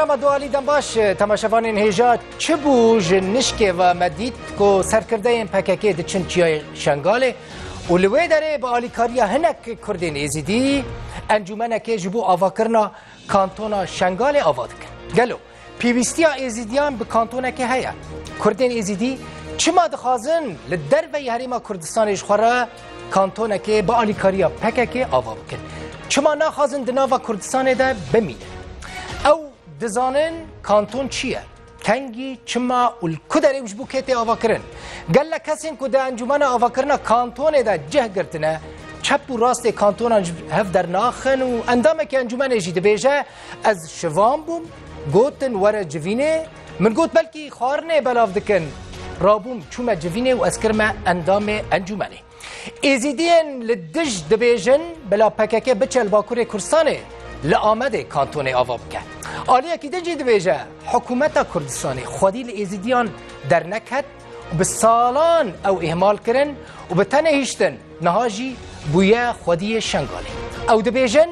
برنامه دوالیدن باش تماشاوانین هیجا چه بو جنشکه و مدید کو سرکرده این پککه ده چند چیای شنگاله و لوی داره با آلیکاریا هنک کردین ازیدی انجومنکه جبو آوا کرنا کانتونا شنگاله آوا دکن گلو پیوستی ازیدیان به کانتونکه هیا کردین ازیدی چما دخوازن لدر و هریما کردستانش خورا کانتونکه با آلیکاریا پککه آوا بکن چما نخوازن دناوا کردستان ده بمیده دزانن کانتون چیه تنگی چما الکو داره وش بوکیت آوا کرن گله کسین که ده انجمن آوا کرنا کانتون ده جه گرتنه چپ و راست کانتون هف در ناخن و اندام که انجمن جید بیجه از شوام بوم گوتن وره جوینه من گوت بلکی خارنه بلاف دکن رابوم چوم جوینه و از کرمه اندام انجمنه ایزیدین لدج دبیجن بلا پککه بچه الباکور کرسانه ل آمد کانتون آوا بکرد آلیا کی دنجی دویجه حکومت کردستان خودی لیزیدیان در نکت به سالان او اهمال کرن و به تنه هیشتن نهاجی بویا خودی شنگالی او دویجن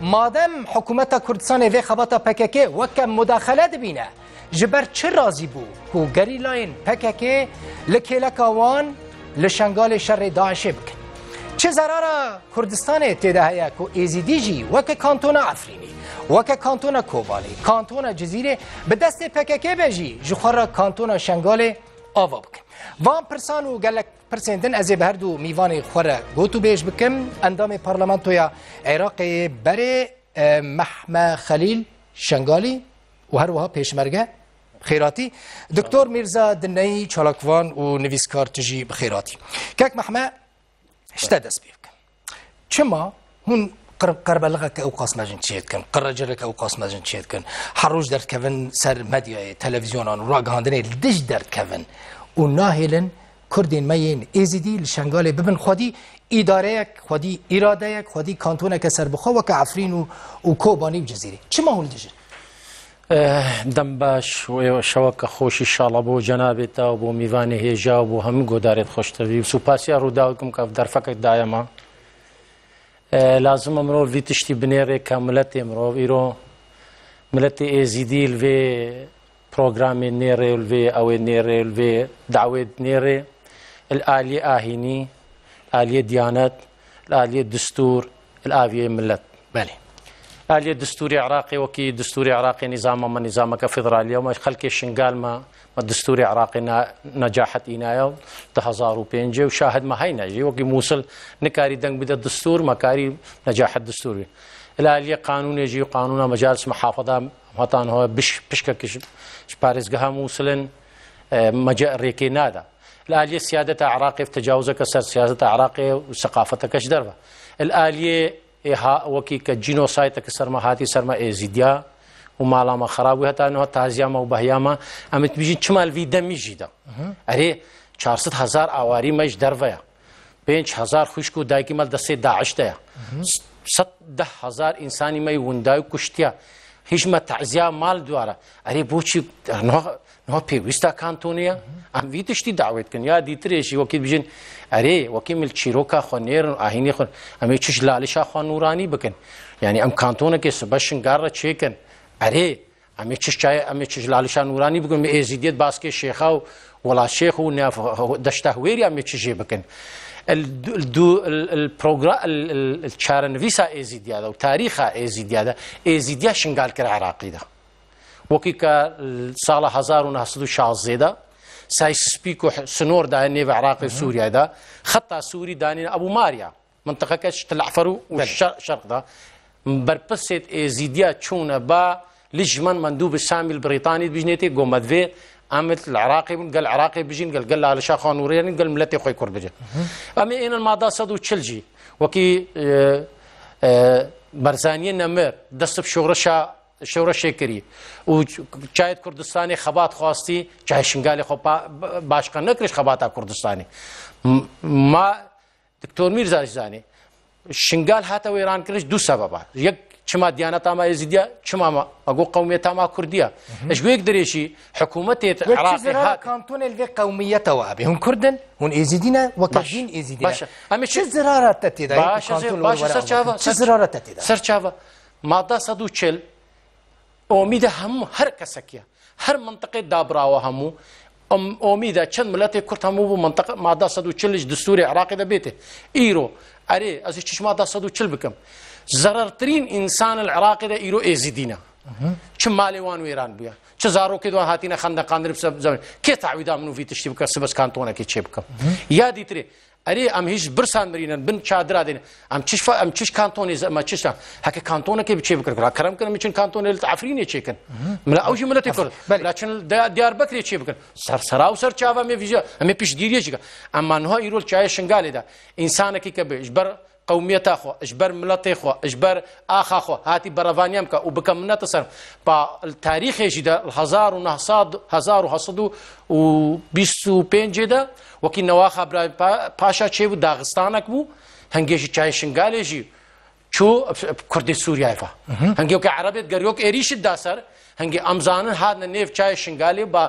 مادم حکومت کردستان وی خباتا پککه وکم مداخله دبینه جبر چه رازی بو کو گریلاین پککه لکه لکاوان لشنگال شر داعشه بکن چه ضرر کردستان تیده هیا کو ایزیدی جی وک کانتون افرینی وک کانتون کوبالی کانتون جزیره به دست پککه بجی جخورا کانتون شنگال آوا بکن وان پرسان و گلک پرسندن از به هر دو میوان خوره گوتو بیش بکم اندام پارلمانتویا عراق بره محمد خلیل شنگالی و هر وها پیشمرگه خیراتی دکتر میرزا دنی چالاکوان و نویسکار تجی بخیراتی کک محمد İşte despiyevke. Çima hun قربلغه که اوقاس مجن چیت کن قرجره که اوقاس مجن چیت کن هر روز در کوین سر مدیای تلویزیونان را گاندنه دج در کوین و ناهلن کردین مین ایزیدی لشنگال ببن خودی اداره یک خودی اراده یک خودی کانتونه که سر بخوا و که عفرین و, و کوبانی جزیره چه ما هون دجن دەم باش شەوە کە خۆشی شاڵە بۆ جەنابێتەوە بۆ میوانێ هێژا بۆ هەموو گۆدارێت خۆشتەوی و سوپاسیا ڕووداوکم کە دەرفەکەت دایەمە لازمە مرۆڤ وی تشتی بنێڕێک کە ملەتی مرۆڤ ئیرۆ ملەتی ئێزیدیل وێ پرۆگرامی نێڕێلوێ ئەوێ نێڕێلوێ داوێت نێڕێ ئالی ئاهینی ئالیە دیانەت ئالیە دستور ئاویە ملەت بەێ ئالێ دستوری عراقی وەکی دستوری عراقی نظامەمە نظامەکە فدراالیەوە خەلکی شنگالمە مە دستوری عراقی نەجاحت ئینایە 2005 و شاهد مەهای نەژی وەکی مووسل نکاری دەنگ بده دستور مەکاری نەجاحت دستوری قانون قانونێژی و قانونە مەجارس محافەدا بش پشکە کشم جها موصلن آه، مجال ريكي نادا لە سیادەتە عراقی تجاوزەکە سەر سیازەتە عراقی و سقاافەتەکەش دربه الآلية وكي كجينوسايت كسرما هاتي سرما ازيديا وما لما خراب وهتا انه تازياما وبهياما امت بيجي شمال في دمي جيدا اري 400 هزار اواري مج درويا 5000 خشکو دایکی مال دسته داعش ده صد ده هزار انسانی می وندای کشتیا هیچ ما تعزیه مال دواره اری بوچی نه نەوە پێویستە کانتۆنیە ئەم ویتشتی داوێت کن یا دیترێکی وەکی بژین ئەرێ وەکی مل چیرۆکە خوێنێرن و ئاهینی خوۆن ئەمێ چش لالشا خوان نورانی بکەن یعنی ئەم کانتۆنەکێ سبە شنگارە چێکن ئەرێ ئەمێ چش چای ئەمێ چش لالشان نورانی بگەم ئێزیدێت باسکێ شێخا و وڵات شێخ و دەشتا هوێری ئەمێ چژێ بکەن. چارەنویسا ئێزیدیادا و تاریخە ئێزیدیادا ئێزیدیا شنگالکە عراقیدا. وەکیکە ساڵە 1960دا سایسپیک و سنۆر داێ بە عراقی سووریادا خەتا سووری دانین ئەبوو ماریا منتەقەکەش تلعفەر و شەرقدا بەرپسێت ئێزیدیا چوونە بە لژمن مندوو بە سامیل بریتانی بژنێتی گۆمەدوێ عملت العراقي من قال العراقي بيجين قال قال على شاخ نورين قال ملتي خوي كربجه امي اين الماضى صدو تشلجي وكي برزانيه نمر دست بشورشا شورش کری او چاید کوردستانی خبات خواستی چای شنگال خو باشقا نکرش خباتا کوردستانی ما دکتور میرزا زانی شنگال هاته ایران کرش دو سبب یک چما دیانت ما یزیدیا چما ما اگو قومیت ما کردیا اش گویک دریشی حکومت عراق ها کانتون الگه قومیت و ابي هم کردن هون یزیدینا و کردین یزیدینا باش اما چه زرارت تتی دا باش باش سرچاوا سرچاوا ماده 140 امید همو هر کسکیه هر منطقه دابراوه همو ام امید چند ملت کرد همو بو منطقه ماده 140 دستور عراق ده بیته ایرو اره از چش ماده 140 بکم ضررترین انسان العراق ده ایرو ازیدینا چه مالیوان و ایران بیا چه زارو کې دوه هاتینه خندقان درب سب زمين کې تعویدا منو فی تشتبکه سبس کانتونه کې چبکه یا دیتره ئەرێ ئەم هیچ برسان مرینن بن چادرا دێن ئەم چش ئەم چش کانتۆنی ئەمە چشتا هەکە کانتۆنەکەی بچێ بکرا کەرم کردم چین کانتۆنێت ئەفرینێ چێکن من ئەوژی منەتی کرد بەلاچن دیار بکرێ چێ بکن سەر سەرا و سەر چاوە مێ ویژە ئەمێ پیشگیریەکە ئەمانها ئیرۆل چایە شنگالێدا ئینسانەکی کە بێژ بەر قومیت خو اجبر ملت خو اجبر آخا خو هاتی برافانیم که و بکم منت سر با تاریخ جدا هزار و نهصد هزار و هصد و بیست و پنج ده وکی نواخ ابراهیم پاشا چه بود داغستانک بود هنگیش چای شنگالی جی چو کرد سوریا ایفا هنگیو که عربیت گریوک ایریش داسر هەنگی ئەمزانن هاتنە نێف چای شنگالی با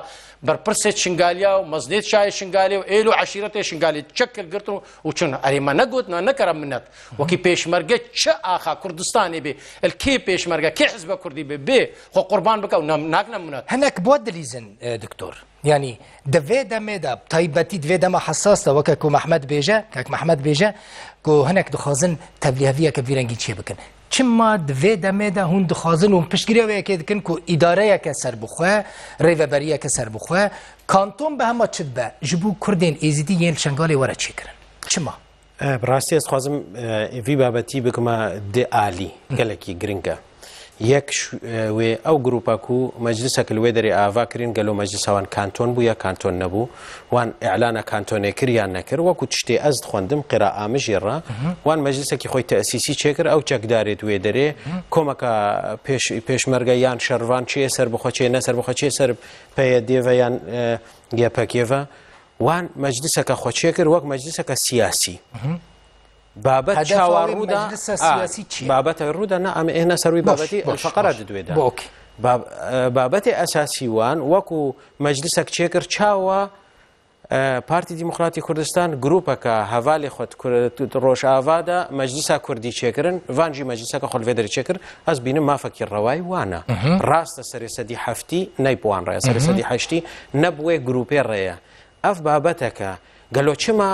بەرپرسێت شنگالیا و مەزنێت چای شنگالی و ئێل و عشیرەتی شنگالی چەکر گرتن و چون ئەریمە نەگوتنەوە نەکەرە منەت وەکی پێشمەرگە چه ئاخا کوردستانی بێ ئەلکێ پێشمەرگە کێ حز بە کوردی بێ بێ خۆ قوربان بکە و ناکنە منەت هەنک بۆ دلیزن دکتۆر. ینی دەوێ دەمێدا تایبەتی دوێ دەمە حساسە وەکە کو مححمد بێژە کاک مححمد بێژە گۆ هەنێک دخوازن تەبلیهویە کە بیرەنگی چێ بکەن çima divê demê de hûn dixwazin û piştgiriya wê yekê dikin ku îdareyeke serbixwe rêveberiyeke serbixwe kanton bi hema çi be ji bo Kurdên êzîdî yên şengalê were çêkirin çima bi rastî ez dixwazim vî babetî bikime dê alî gelekî giring e یەک وێ ئەو گروپەک و مەجلسەکە لێ دەری ئاواکردین گەلۆ مەجلسەوان کانتۆن بوو یە کانتۆن نەبوو وان ئەعلانە کانتۆنێکریان نەکرد وەکو شتێ ئەست خوندم قرا ئامژێڕ وان مەجلسێکی خۆی تەسیسی چێکرد ئەو چەکدارێت وێ دەرێ کۆمەکە پێشمەرگە یان شەروان چێ سەر بخۆچێ نەسەر بخۆچێ سەر پێە دێڤیان گەپەکێڤە وان مەجلسەکە خۆچێ کرد وەک مەجلسەکە سیاسی. بابەت چاوە ڕوودا بابەتە ڕوودا نە ئەمە ئێنە سەروی بابەتی فقرە دوێدا بابەتی ئەساسیوان وەکو مەجلسەک چێکرد چاوە پارتی دیموکراتی کوردستان گرروپەکە هەوالی خۆت ڕۆژاوادا مەجلیسا کوردی چێکردن ڤانجی مەجلیسەکە خۆلێ دەری چێکرد ئەس بینم مافەکی ڕەوای وانە ڕاستە سەرێسەدی هەفتی نایپوان ڕێ سەرسەدی هەشتی نەبووێ گروپێ ڕێە ئەف بابەتەکە. گەلۆ چما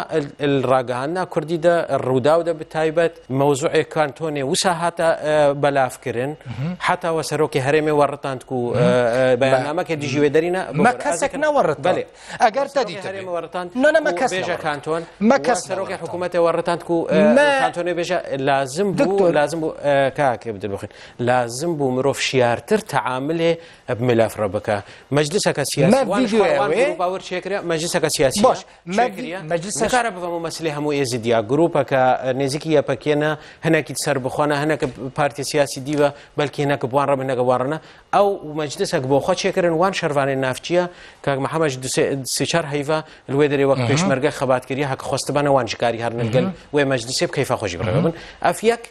ڕاگەهاننا کوردی دە ڕووداودە بتايبت موضوع کانتۆنێ وسا هاتە اه، بەلافکردن حتاوە سەرۆکی هەرێمێ وەڕتاند و اه، اه، بەیانامەکە دیژیێ دەرینە کەسێک نەوەڕت بڵێ ئەگەر تەدیوەڕتان نەمە کەسێژە کانتۆن مەکە سەرۆکی حکوومەتی وەڕتاند و کانتۆنێ بيجا لازم بو لازم كاك يبدل بخير لازم بوو مرۆڤ شیارتر تعاملێ ملافرە بکە مەجلسەکە سیاسی باور چێکرێ مەجلسەکە سیاسی باش مەجلس کارە بڵم و مەسلی هەموو ئێزیدیا گرروپەکە نێزیکی یەپەکێنە هەنێکی سەر بخۆنە هەنەکە پارتی سیاسی دیوە بەلکی هەنەکە بوان ڕە بنەگەوارنە ئەو مەجلسێک بۆ خۆ چێکردن وان شەروانێ نافچیە کاک محەمەش سچار هەیڤە لێ دەێ وەک پێشمەرگە خەباتکردی هەک خۆستبانە وانشکاری هەرنگەن وێ مەجلسێ بکەیفا خۆشی بڕێ بن ئەف یەک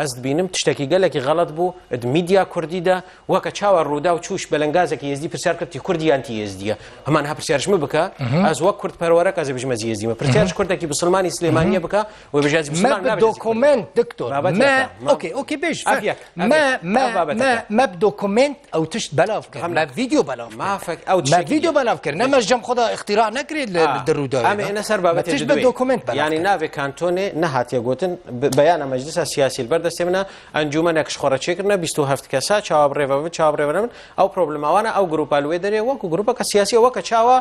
ئەست بینم تشتێکی گەلێکی غەڵت بوو ئەد میدیا کوردیدا وەکە چاوە ڕوودا و چوش بەلەنگازێکی هێزی پرسیارکردی کوردیانتی هێزدیە هەمان هە پرسیارشمە بکە ئەس وەک کورد پەرەوەرە کە بژمە زیێزیمە پرسیارش کوردێکی مسلمانی سلێمانیە بکە و بژاز دۆکمنت دکتۆرکی بێژ مەب دۆکمنت ئەو تشت بەلاف کرد ویدیو بەلاف مافک ئەو ویدیو بەلافکرد نەمەش جەم خدا اختیرا نەکرێت لە آه. دەرودا ئەمە سەر بابەتش بە دۆکمنت ینی ناوێ کانتۆنێ نەهاتیە گوتن بەیانە مەجلسە سیاسی بەر دەستێ منە ئەنجومە نەکشخۆرە چێکردە 27 کەسا چاوەڕێەوە چاوەڕێوەرن ئەو پرۆبلماوانە ئەو گروپا لێ دەرێ وەکو گروپەکە سیاسی وەکە چاوە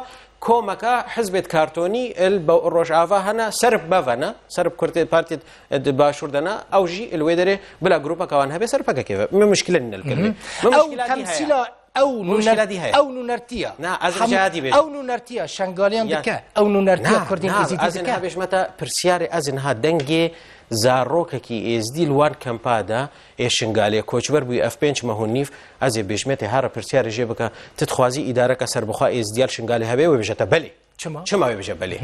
کۆمەکە حزبێت کارتۆنی ئەل بە ڕۆژاوا هەنا سرب بەڤەنە سرب کورتێت پارتێت باشووردەنا ئەو ژی لێ دەرێ بلا گروپەکەوان هەبێ سەرپەکەکەوە من مشکلن نلکردن. او نونردیه او نونرتیا نه از جهادی بیش او نونرتیا شنگالیان دکه او نونرتیا کردین ازیدی دکه از اینها بیش متا پرسیار از اینها دنگی زارۆکەکی ئێزدی لوان کەمپادا ئێشنگالێ کۆچبەر بووی ئەف پێنج مەهونیف ئەزێ بێژمێتی هارە پرسیارە ژێ بکە تتخوازی ئیدارەکە سربخوا ئێزدیال شنگالی هەبێ و بژێتە بەلی چماوێ بژە بەلی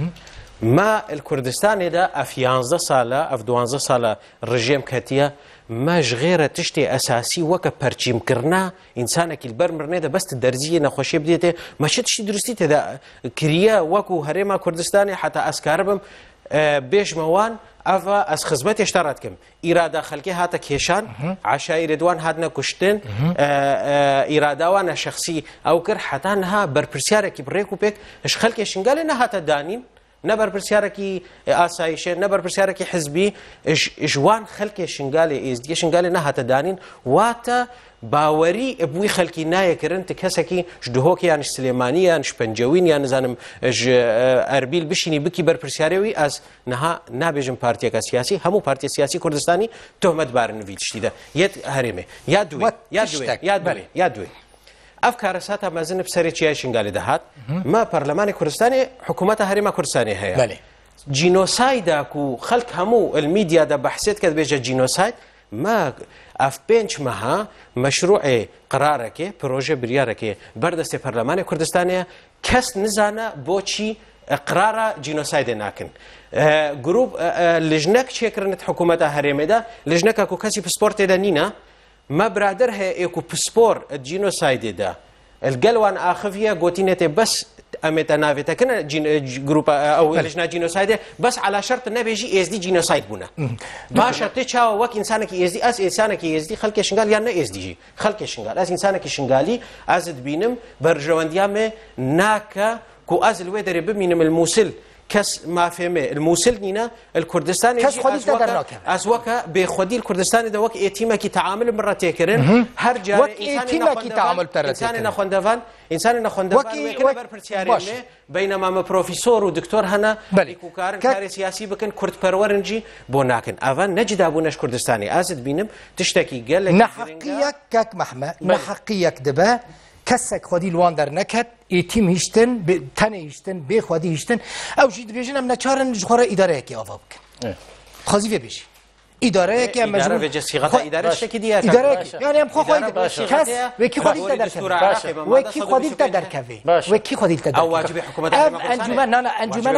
ما الكردستان دا افيانزا سالا افدوانزا دوانزا سالا رجيم كاتيا ما غير تشتي اساسي وكا بارشيم كرنا انسانا كي البر بس الدرزية نخوشي بديتي ما شتشتي درستي تدا كريا وكو هريما كردستاني حتى اسكاربم اه، بيش موان افا از خزمت اشتارت كم ارادة خلقي هاتا كيشان عشا اردوان هادنا كشتن ارادة اه، اه، وانا شخصي او كر حتى نها برپرسيارة كي بريكو بيك اش خلقي شنگالي نها تا دانين نە بەرپرسیارێکی ئاسایشێ نە بەرپرسیارێکی حزبی ژوان خەلکێ شنگالی ئێزدیە شنگالی نەهاتە دانین واتە باوەری بووی خەلکی نایەکردن ت کەسێکی شدهۆکی یان سلێمانیان شپەنجەوین یان نزانم ئەربیل بشینی بکی بەرپرسیارەوەی ئەس نەها نابێژم پارتیەکە سیاسی هەموو پارتی سیاسی کوردستانی تۆمەتبارن وی تشتیدا یەت هەرێمێ یا دوێ یا دوێ یا دوێ یا دوێ ئەف کارە ساتە مەزن پسەری چیای شنگالی دەهات ما پەرلەمانی کوردستانی حکوومەتە هەرێمە کوردستانی هەیە جینۆسایداک و خەک هەموو ئەلمیدیادا بەحسێت کە بێژە جینۆسایت ما ئەف پێنج مەها مەشروعێ قرارەکێ پرۆژە بریارەکێ بەردەستی پەرلەمانی کوردستانەیە کەس نزانە بۆچی قرارە جینۆسایدێ ناکن. گروپ لژنەک چێکردنت حکوومەتە هەرێمێدا لژنەکە و کەسی پسپۆرتێدا نینە ما برادر هەیە ئێکو پسپۆر جینۆسایدێدا گەلوان ئاخفە گوتینێتێ بەس ئەمێتە ناوێتەکەن گروپ ئەوژنا جینۆسایدێ بەس علا شەرت نەبێژی ئێزدی جینۆسایت بوون باشە تێ چاوە وەک ئینسانێکی ئێزدی ئەس ئینسانێکی ئێزدی خەلکێ شنگال یان نە ئێزدیژی خەلکێ شنگال ئەس ئینسانێکی شنگالی ئازت بینم بەرژەوەندیامێ ناکە کو ئەزل وێ دەرێ ببینم الموسل كس ما الکردستان کس خودی الكردستان كس از تدرك أزوكا خودی الکردستان دو وقت ایتیم کی تعامل مرة تكرن هر جا وقت ايتيما كي تعامل مرة إنسان نخوندفان إنسان نخوندفان وكنا برپرسياري بينما ما بروفيسور ودكتور هنا کار كار سياسي بكن كرد پرورنجي بوناكن أفان نجد أبوناش كردستاني أزد بينم تشتكي گل نحقیک کک محمد نحقیک دبا کەسێک خودی لوان دەرنەکەت ئیتیم هیشتن تەنە هیشتن بێ خودی هیشتن ئەو ژی درێژن ئەم نەچارن خۆرە ئیدارەیەکی ئاوا بکەن خۆزی بێبیژی ئیدارەیەکی دەرکەوێکی خودیتە ئەنجومە ئەنجومە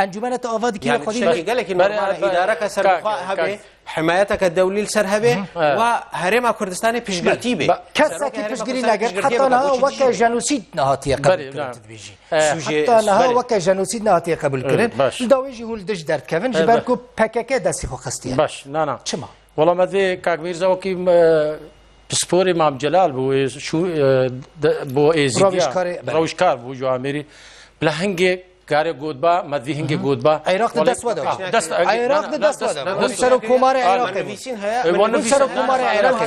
ئەنجومە ئاوا دیگەلێکی ئیدارەکە سەر هەبێ حمایتەکە دەولیل سەر هەبێ و هەرێما کوردستانی پشتگرتی بێ کەسێکی پشتگیری لەگەر وەکە ژەنوسید نهاتیە قبلژی وەکە ژەنوسید نهاتیە قبلکرد داوێژی هولدش دەرکەون ji ber ku pekeke destî xwe xistiye baş nana çima Wala me dê kakvîr zewkî pisporê mam celal bû bo êzîkar bû ji amerî li hingê کار گودبا مدوی هنگ گودبا عراق دست ودا دست عراق دست ودا اون سر کومار عراق نویسین ها اون سر کومار عراق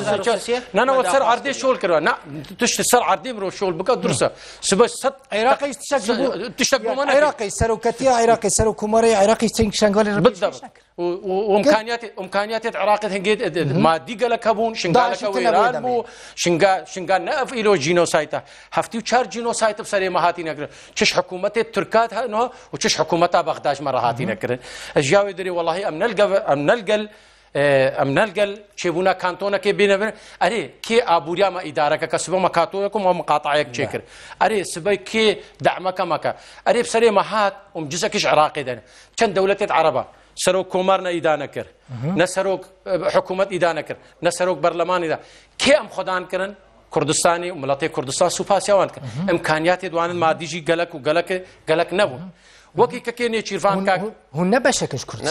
نه نه سر عرضی شول کرا نه تشت سر عرضی رو شول بکا درسه سبا صد عراق تشتک تشتک عراق سر وكتيا عراق سر کومار عراق تشنگ شنگال بالضبط وامكانيات امكانيات عراق هنجيت مادي قالك هبون شنقا لك ويران بو شنقا شنقا نقف إلو جينوسايتا هفتي وشار جينوسايت بسري ما هاتي نقرن تش حكومة التركات هنو وتش حكومة بغداش مرة هاتي نقرن الجاوي دري والله أم نلقى أم نلقى ئەم نەلگەل چێبوونا کانتۆنەکێ بینەبن ئەرێ کێ ئابوووریامە ئیدارەکە کە سبە مەکاتۆەکەم ئەو مقاتعەک چێکرد ئەرێ سبەی کێ دەعمەکەمەکە ئەرێ سەرێ مەهات ئەم جزەکەش عراقی دەن چەند دەولەتێت عربە سەرۆک کۆمار نەئیدا نەکرد نە سەرۆک حکوومەت ئیدا نەکرد نە سەرۆک بەرلەمانیدا کێ ئەم خۆدانکردن کوردستانی و مڵەتی کوردستان سوپاسیاوان کرد ئەم کانیاتی دوانن مادیژی گەلک و گەلک گەلک نەبوون وەکی کەکێنێ چیروان هون نەبەشەکەش کورد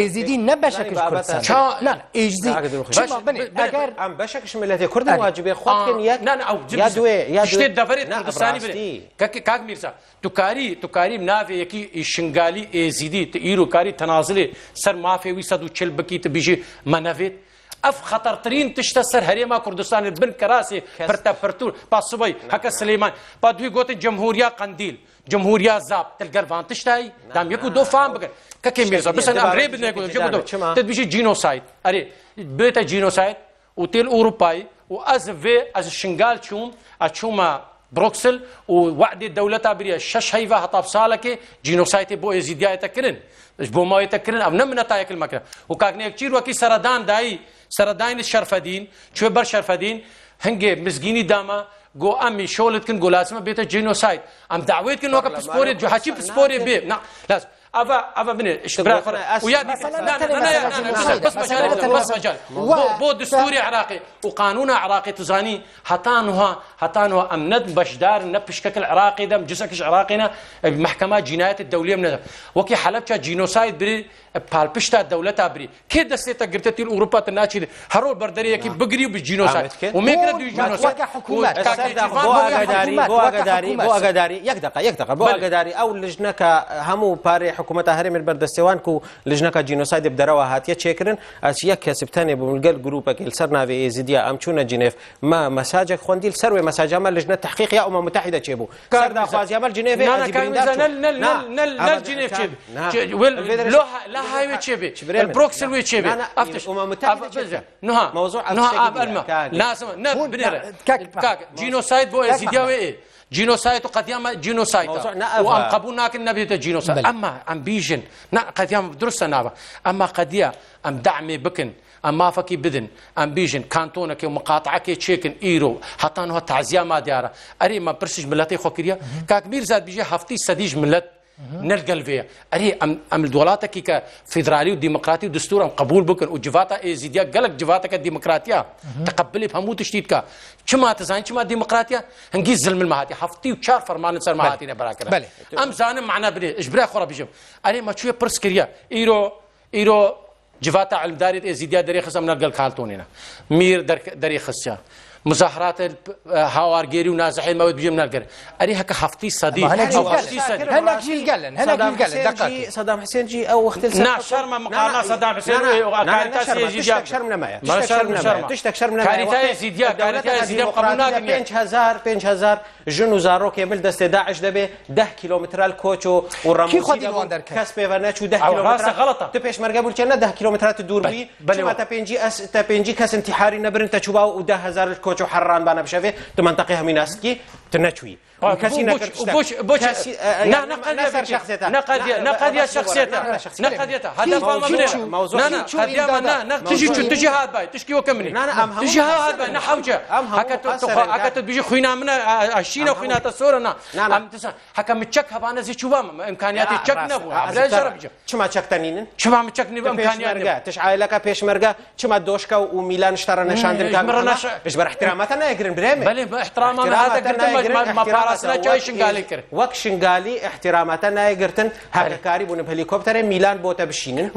ئێزیدی نەبەشەکەش کوردستان ئێزی ئەم بەشەکەش ملەتی کوردن واجبێ خوێن دوێ دەبێت کوردستانی کاک میرسا توکاری توکاریم ناوێ یەکی شنگالی ئێزیدی ئیرروکاری تەنازلێ سەر مافێوی سەد و چل بکیتە بژی مەنەوێت ئەف خەتەرترین تشتە سەر هەرێما کوردستانی بن کەراسی پرتە پرتور پاسبی هەکە سلەیمان با دوی گوتی جمهوریا قندیل. جمهوریا زاب تلگر وان تشتای دام یکو دو فام بکن که کی میرزا بسن امری بدن کو یکو دو تد بیشی جینوساید اری بیتا جینوساید و تل اروپای و از و از شنگال چوم اچوما بروكسل ووعد الدولة بريا شش هيفا هطاب سالك جينوسايتي بو ازيديا يتكرن بو ما يتكرن ام نمنا تايك المكان وكاكني كتير وكي سردان داي سردان الشرفدين شو بر شرفدين هنجي مزجيني داما گو ام شولت کن گو لازمه بیت جینوساید ام دعویت کن وقت پسپوری جو هچی پسپوری بی نه لازم افا افا بني اشبراق طيب، ويا لا لا بس مجال بس مجال بو دستوري عراقي وقانون عراقي تزاني هتانها هتانها امند بشدار نبشكك العراقي دم جسكش عراقينا محكمه جنايات الدوليه من وكي حلبشا جينوسايد بري بالبشتا دولتا بري كي دستيتا قرتتي اوروبا تناشي هرول بردري نعم. كي بقري بالجينوسايد وميكرا دي جينوسايد حكومات بو اغداري بو اغداري بو اغداري يك دقه يك دقه بو اغداري او لجنه همو باري حکوومەتە هەرێمێت بەردەستێوان و لژنەکە جینۆسایدی بدەرەوە هاتیە چێکردن ئەچیە کەسبتانێ بگەل گروپەکەل سەر ناوێ ئێزیدیا ئەم چوونە جنێف ما مەساجێک خوندیل سەروێ مەساجامە لژنە تحقیق یا ئەمە متحدە چێ بوو کارداخوازیامە جنێف جنێف لا هاوێ چێبێ بروکسل وێ چێبێ ئەفتش ئەمە متحدە نها موضوع نها ئەمە لازم نە بنێرە جینۆساید بۆ ئێزیدیاوێ جينوسايد وقضيان جينوسايد وام قبولناك النبي جينوسايد اما ام بيجن قضيان درس نابا اما قضيه ام دعمي بكن ام مافكي بدن ام بيجن كانتونك ومقاطعك تشيكن ايرو حتى انه تعزيه ما دياره اري ما برسج ملتي خوكريا كاك ميرزاد بيجي هفتي سديج ملت نلقى الفيا اري ام ام الدولاتا كيكا فيدرالي وديمقراطي ودستور قبول بكن وجفاتا اي زيديا قالك جفاتا كديمقراطيا تقبلي بهمو تشتيت كا كما تزاين كما ديمقراطيا هنجي زلم المهاتي حفتي وشار فرمان نصر مهاتي نبراكرا ام زانم معنا بني اجبرا خرا بجم اري ما شويه برسكريا ايرو ايرو جفاتا علم داري اي زيديا دري خصم نلقى الكالتونينا مير دري خصيا مزاحرات هاوارجيري ونازحين ما بيجي من الجر اري هكا حفتي صديق هناك او حفتي صديق هناك جي قال هناك جي قال صدام حسين جي او اختل نعم شرم مقارنه صدام حسين كاريتاس يجي جاب شرمنا معايا شرمنا معايا تشتك شرمنا معايا كاريتاس يجي كاريتاس يجي قبلنا 5000 5000 جنو زارو مل دست داعش دبي 10 كيلومتر الكوتشو والرموز کسب و وندر كاس بيفاناتشو 10 راست غلطه تبيش مرقبول كان ده كيلومترات الدور بی. بل تا تپنجی اس تپنجی کس كاس نبرن تچوباو و ده هزار کۆچ و بنا بانە بشەوێ تو منتەقی هەمی ناسکی تنەچوی آه، كاسي بوش بوش نقد شخصيته نقد نقد شخصيته نقد هذا فما موضوع لا لا لا لا تجي تجي هاد باي تشكي وكمني تجي هاد باي نحوجه هكا هكا تبيجي خوينا من الشينا آه، آه، خوينا تصورنا ام تسا هكا متشك هبانا زي شو امكانياتي تشك نبو لا جرب شما تشك تنين شما متشك نبو امكانيات تش عائلك بيش مرقه شما دوشكا وميلان اشترى نشاندر كامل ايش بر احتراماتنا يقرن بريمي بلي احترامنا هذا قلت ما چای شنگالی احتیرامەتە نایگرتن کاری بوون هلیکوپتر میلان بۆتە بشینن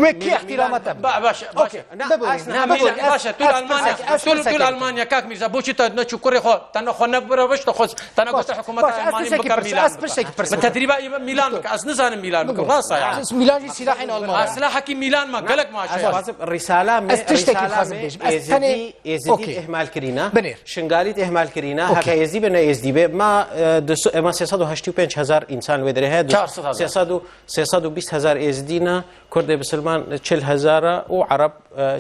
تو تو ئەلمانیا کاک میزە بۆچی تا نەچوو کوڕی خۆ تەنە خۆ نەبرەوەشتە خۆست تەنە گۆستە حکوومەت تدریبا میلان ئەس نزانم میلان بکەم ڕاستە میلانی سلاحی ئەلمان سلاحەکی میلان ما گەلک ماش ڕیسالام تشتێکی خازم بێژم ئێزدی اهمال کرینا بنێر شنگالیت ئهمالکرینە هەکە هێزی بنە ئێزدی بێ ما اما 385 هزار انسان وی داره 320 هزار ازدینا کرد مسلمان 40 هزار و عرب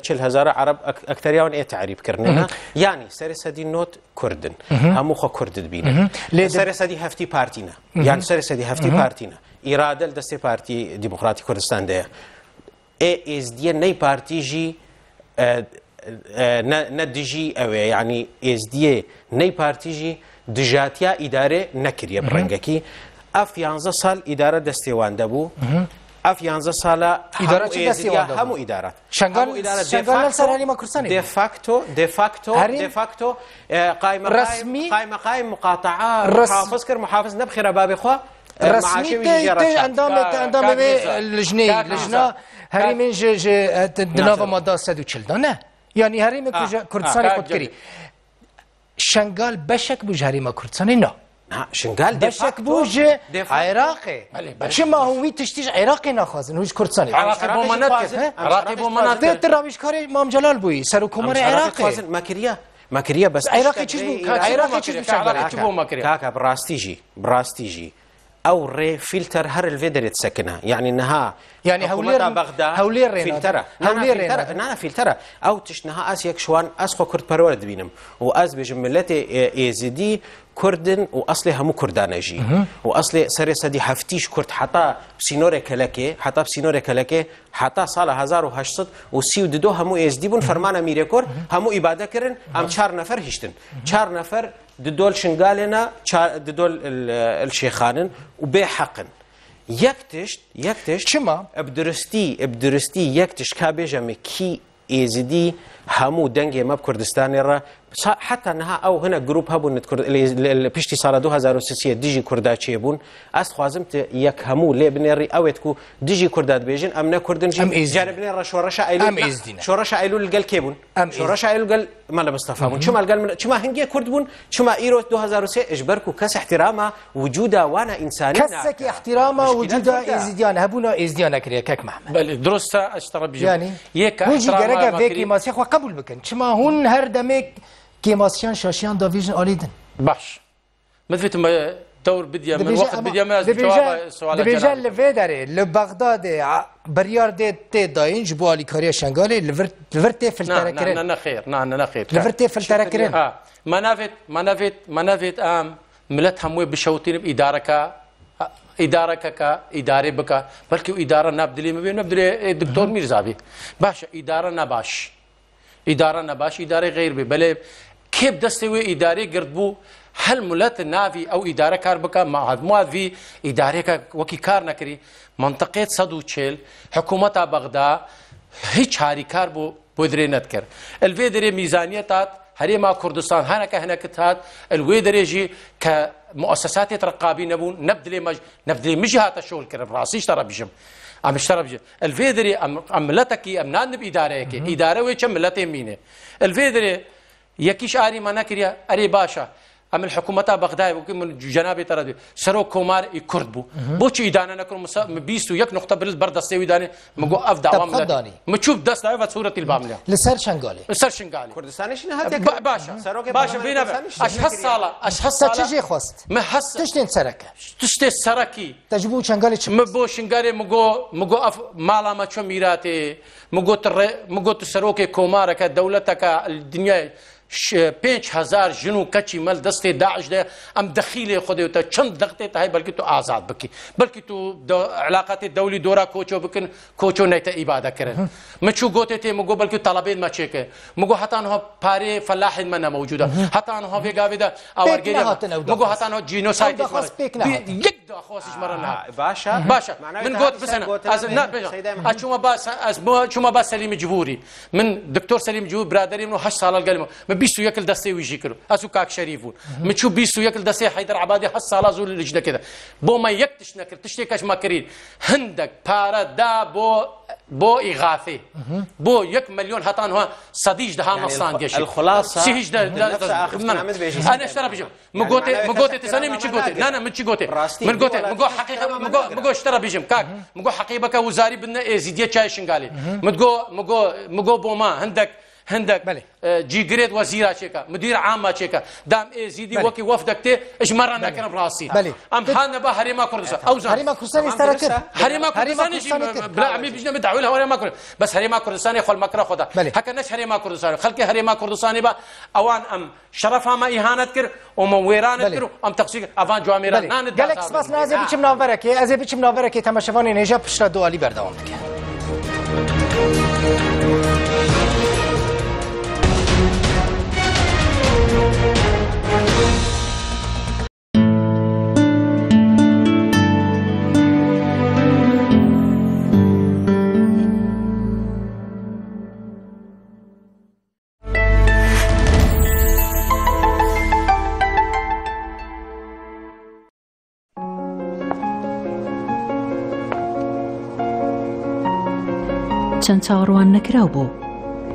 40 هزار عرب اكثريون اي تعريب كرنها يعني سري سدي نوت كردن هم خو كرد بينا سري سدي هفتي بارتينا يعني سري سدي هفتي بارتينا اراده لدستي بارتي ديمقراطي كردستان ده اي اس دي ني بارتي جي ندجي او يعني اس دي ني بارتي جي دژاتیا ئیدارێ نەکرێ ڕەنگەکی ئەف 11 سال ئیدارە دەستێوان دەبوو ئەف 11 سالا هەموو ئیدارات دفاکتۆ دفاکتۆ دفاکتۆ قایمەڕسمی قایمەقای مقاتعا ڕافز کرد محافظ نەبخێرە بابێخوا ئەندامێ لژنەی لژنا هەری من دناوە مادا سەد و چلدانە یعنی هەرمی کوردستانی خودکردی شنگال بشك بجهري ما كردستانينا شنگال بشك بوج عراقي شو ما هو تشتيش عراقي نخوازن هوش كردستاني عراقي بو مناطق عراقي بو مناطق تراويش كاري مام جلال بوي سر حكومه عراقي ماكريا ماكريا بس عراقي چيش بو عراقي چيش بو عراقي چيش بو ماكريا كاكا براستيجي براستيجي او ري فلتر هر الفيدريت سكنها يعني انها يعني هولير بغداد هولير رينا فلترة هولير رينا انا فلترة او تشنها اس يكشوان اس خو كرد پرور دبينم و اس اي زي ايزيدي كردن واصلي هم كردانجي واصلي سري سدي حفتيش كرد حتى بسينوري كلاكي حتى بسينوري كلاكي حتى سال 1800 و 32 همو ايزدي بون فرمان ميريكور همو عباده كرن ام 4 نفر هشتن 4 نفر ددول شنقالنا ددول الشيخانن وبيحقن يكتش يكتش شما بدرستي بدرستي يكتش كابيجا مكي ئێزیدی همو دنجي مە کوردستانی ڕە حتى نها او هنا گروپ ها هبون اللي پشتی سال 2023 دیجی کوردا چی بون از خوازم یک همو لی بنری اوت کو دیجی کوردا بیژن ام نه کوردن جانب نه شورش ایلول شورش ایلول گل کی بون شورش ایلول گل مال مصطفى بون چما گل چما هنگی کورد بون چما ایرو 2023 اجبر کو کس احتراما وجودا وانا انسانی کس کی احتراما وجودا ازدیان هبونا ازدیان کریا کک محمد بله درسته اشتربی يعني یک احتراما وجی گرگا وکی ما سیخ قبول بکن چما هون هر دمک كيماسيان شاشيان دافيجن اليدن باش ما ما دور بديا من وقت بديا ما جواب سؤال دبيجا لفي داري لبغداد بريار دي تي داين جبو علي كاريا شنغالي لفرتي فلتر كرين نا نا خير نا نا خير لفرتي فلتر كرين اه منافت منافت منافت ام ملت هموي بشوتين بادارك اداره کا اداره بکا بلکې اداره نه بدلی مې نه بدلی دکتور میرزا به باشه اداره نه باش اداره نه باش اداره غیر به بلې کێب دەستی وێ ئیداری گرت بوو هەلمولەت ناوی ئەو ئیدارە کار بکە ماهدموادوی ئیدارێکە وەکی کار نەکردی منطقێت سەد و چێل حکوومەتا بەغدا هیچ هاریکار بوو بۆ درێنەت کرد ئەلێ دەرێ میزانیت تات هەرێما کوردستان هەنەکە هەنەکە هات ئەلێ دەرێژی کە مؤسساتێت ڕقابی نەبوون نەبدلێ مەژ نەبدلێ مژی هاتە شۆل کرد ڕاستیش تەڕە بژم ئەم شتە بژێ ئەلێ دەرێ ئەم ملەتەکی ئەم نانب ئیدارەیەکی ئیدارەوەی چە ملەتێ مینێ ئەلێ دەرێ یەکیش ئاریمە نەکرە آری باشه امل حکومت بغدادی وکە من جنابی جەنابی تەرەدوێ سەرۆ کۆماری بو بوو بۆچی ئیدانە مس بیست و یەک نقطە برد بەردەستێوی دانێ مگو اف دعوام داوامدانی مچوب دەستای صورتی البام باملە لسر شنگالی لسر شنگالی کردستانش نه باشه باشه بی اش باشە سالا بینە ئەه ساڵە ئەه چژێ خۆست مەهست تشتێن سەرەکە تشتێ سەرەکی دەجبوو چنگالی چ بۆ شنگارێ مگۆ مگۆ ئەف ماڵامە چۆ مگو مگۆ مگۆ تو که دولت که دنیای پنج هزار جنو کچی مل دست داعش ده ام دخیل خود تا چند دقته تا بلکه تو آزاد بکی بلکه تو دو علاقات دولی دورا کوچو بکن کوچو نیت ایباده کرن مچو گوته ته مگو بلکه طلبین ما چه که مگو حتی انها پاره فلاح من نه موجوده حتی انها بگاوی ده اورگیری مگو حتی انها جینوساید یک دا خواسش مرن نه باشا باشا من گوت بسنا از نه باشا شما با از شما با سلیم جبوری من دکتر سلیم جبور برادریم 8 سال قلمه 21 desteği uyuşuyor. Az ukak şerifun. Meçhu 21 desteği Haydar Abadi has sala zul licde keda. Bu ma yek tişnakir tiştekaş makirin. Hindak para da bu بو إغاثي بو يك مليون هطان هو صديج ده نصان قشي الخلاصة سيهج ده أنا اشترى بيجو مقوتي مقوتي تساني من قوتي لا لا من قوتي من قوتي مقو حقيقة مقو مقو اشترى بيجم كاك مقو حقيبك وزاري بدنا زيدية شاي شنقالي مقو مقو مقو بوما عندك هندك جي جريد وزيرا شيكا مدير عامه شيكا دام اي زيدي وكي وفدك تي ايش مره نكن براسي ام هانا با هريما كردستان او زان هريما كردستان استركت هريما كردستان بلا عمي بجنا مدعو لها هريما كردستان بس هريما كردستان يخل مكر خدا هكا نش هريما كردستان خلك هريما كردستان با اوان ام شرفها ما اهانت كر وما ويران كر ام تقصير افان جواميرا نان قالك سباس نازي بيشم نوبرك ازي بيشم نوبرك تماشفاني نيجا بشرا دوالي بردوام بكه چەند چاوەڕوان نەکراو بوو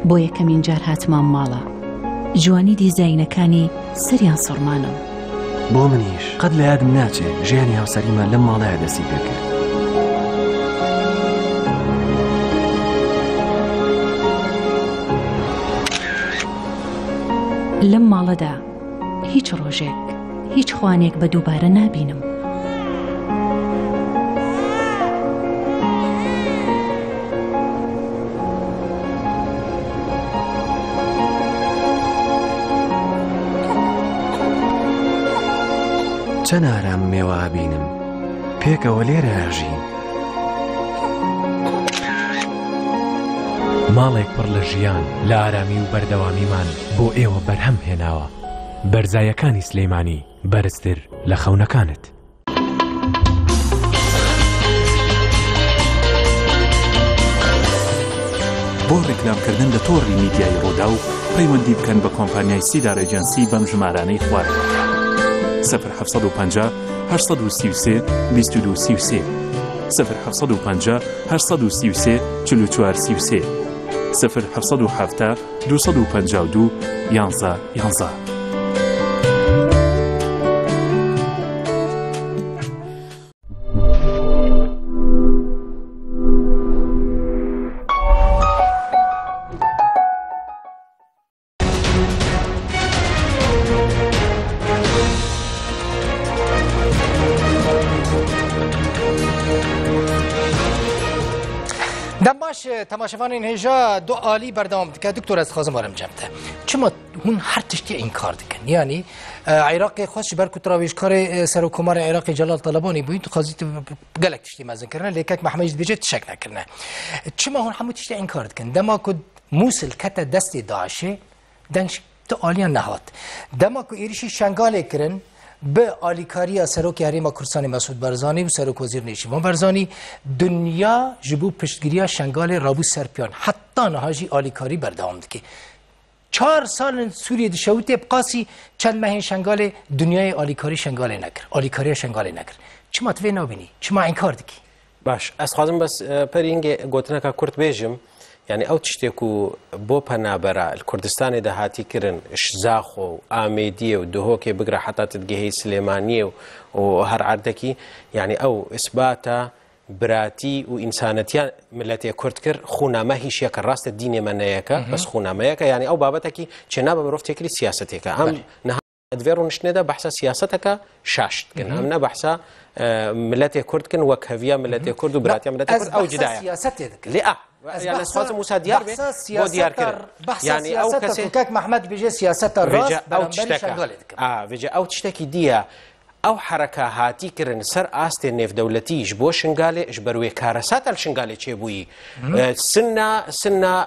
بۆ یەکەمین جار هاتمان ماڵە جوانی دیزینەکانی سەریان سڕمانە بۆ منیش قەت لە یادم ناچێت ژیانی هاوسەریمان لەم ماڵایە دەستی پێکرد لەم ماڵەدا هیچ ڕۆژێک هیچ خوانێک بە دووبارە نابینم چەند ئارام مێوە ئابینم پێکەوە لێرە ئاژین ماڵێک پڕ لە ژیان لە ئارامی و بەردەوامیمان بۆ ئێوە بەرهەم هێناوە بەرزایەکانی سلەیمانی بەرزتر لە خەونەکانت. بۆ ڕێکلامکردن لە تۆڕی میدیای ڕۆدا و پەیوەندی بکەن بە کۆمپانیای سیدارەجەنسی بەم ژمارانەی خواردەوە. سفر 750 833 2233 سفر 750 833 4433 سفر 770 252 11 11 تماشاوان هجا دو عالی بردام که دکتر از خازم آرم جمعته چما هون هر تشتی این کار دکن یعنی عراق خواست بر کار سر و کمار عراق جلال طالبانی بوید تو گلک تشتی مزن کرنه لیکک محمد بیجه تشک نکرنه چما هون همون تشتی این کار دکن دما کد موسل کت دست داعشه دنش تو عالیان نهاد دما که ایریشی شنگاله کرن به آلیکاری سروک حریم کردستان مسعود برزانی و سروک وزیر نیشیوان برزانی دنیا جبو پشتگیری شنگال رابو سرپیان حتی نهاجی آلیکاری بردام دکی چهار سال سوریه دشوتی بقاسی چند مهین شنگال دنیای آلیکاری شنگال نکر آلیکاری شنگال نکر چما توی نابینی چما انکار دکی باش از خوازم بس پرینگ گوتنکا کرد بیجم یعنی ئەو تشتێک و بۆ پەنابەرە کوردستانی داهاتی کردن شزاخۆ و ئامێدیە و دهۆکێ بگرە حتاتتگەهی سلێمانیە و هەر عردەکی یعنی ئەو ئیسباتە براتی و ئینسانەتیان ملەتێ کورد کرد خونامە هیچیەکە ڕاستە دینێمەنەیەەکە بەس خونامەیەەکە ینی ئەو بابەتێکی چێنا بە مرۆڤ تێکری سیاستێکەکە ئەم دوێڕ نیشتێدا بەحسە سیاستەکە شاشتکن ئەم نە بەحسا ملەتێ کوردکن وەک هەویە ملەتێ کورد و براتیا ملەت ئەو جدایە لێ يعني الاشخاص المساديار بحث سياسه بحث يعني او كسي محمد بيجي سياسه الراس او تشتكي اه بيجي او تشتكي ديا ئەو حرەکە هاتی کردن سەر ئاستێ نێفدەولەتیش بۆ شنگالێ ئەش بەروێ کارەساتەل شنگالێ چێبووی سننا سننا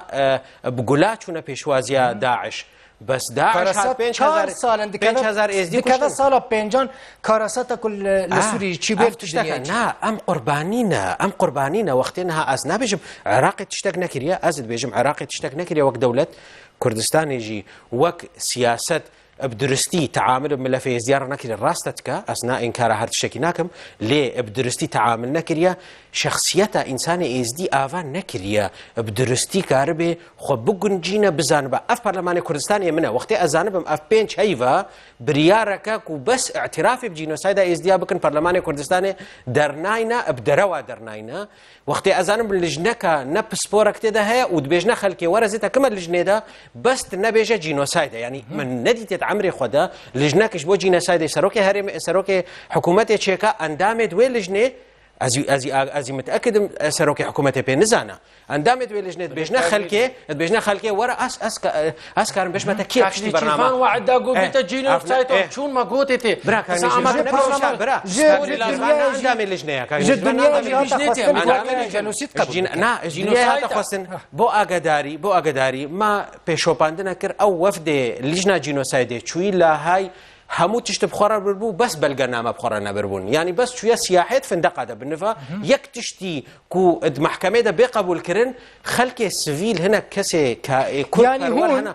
بگولا چوونە پێشوازیە داعش. بس داعش هات پنج هزار سالن دکه پنج هزار ازدی کشتن دکه سالا پنجان کاراسات کل لسوری چی بیل تشتگه نه ام قربانی نه ام قربانی نه وقتی نه از نبیجم عراق تشتگ نکریا ازد بیجم عراق تشتگ نکریا وقت دولت کردستانی جی وقت سیاست بدرستی تعامل ملفه زیار نکرد راستت که اثناء انکار هر شکی نکم لی بدرستی تعامل نکریا شخصیت انسان ایزدی آوان نکریا بدرستی کار به خو بگنجینه بزن با اف پارلمان کردستان منه وقتی ازانبم اف پنج هیوا بریارکه کو بس اعتراف بجینوساید ایزدی بکن پارلمان کردستان درناینا بدروا درناینا وقتی ازانم لجنه که نه پسپورک تده هيا ودبیجنه خلکی ورزته کمه لجنه ده بس نبیجه جینوساید یعنی من ندیت عمری خدا لجنه کش بۆ جینەسایدی سەرۆکی هەرێم سەرۆکی حکوومەتی چێکە ئەندامێ دوێ لژنێ ئەزی ئەزی ئازی متەکردم سەرۆکی حکوومەتی پێ نزانە ئەندامێت بێژنێت بێژنە خەلکێ بێژنە خەلکێ وەرە ئەس ئەسکارم بێشمەتە کێ پشتی بەرنامان وعدا گوتە اه. جینەسایت اه. چون مە گوتێ تێ براکەدامێت لژنەیە خواستن بۆ ئاگاداری بۆ ئاگاداری ما پێشۆپاندنە کرد ئەو وەفدێ لیژنا جینۆسایدێ چووی لە های هەموو تشت بخۆرە بربوو بەس بەلگەنامە سياحات نەبربوون ینی بەس چوە سیاحێت فندەقادە بنفە یەک تشتی و محکمێدە بێقبولکردن خەلکێ سڤیل هەنە کەسێ کوردیان هەنا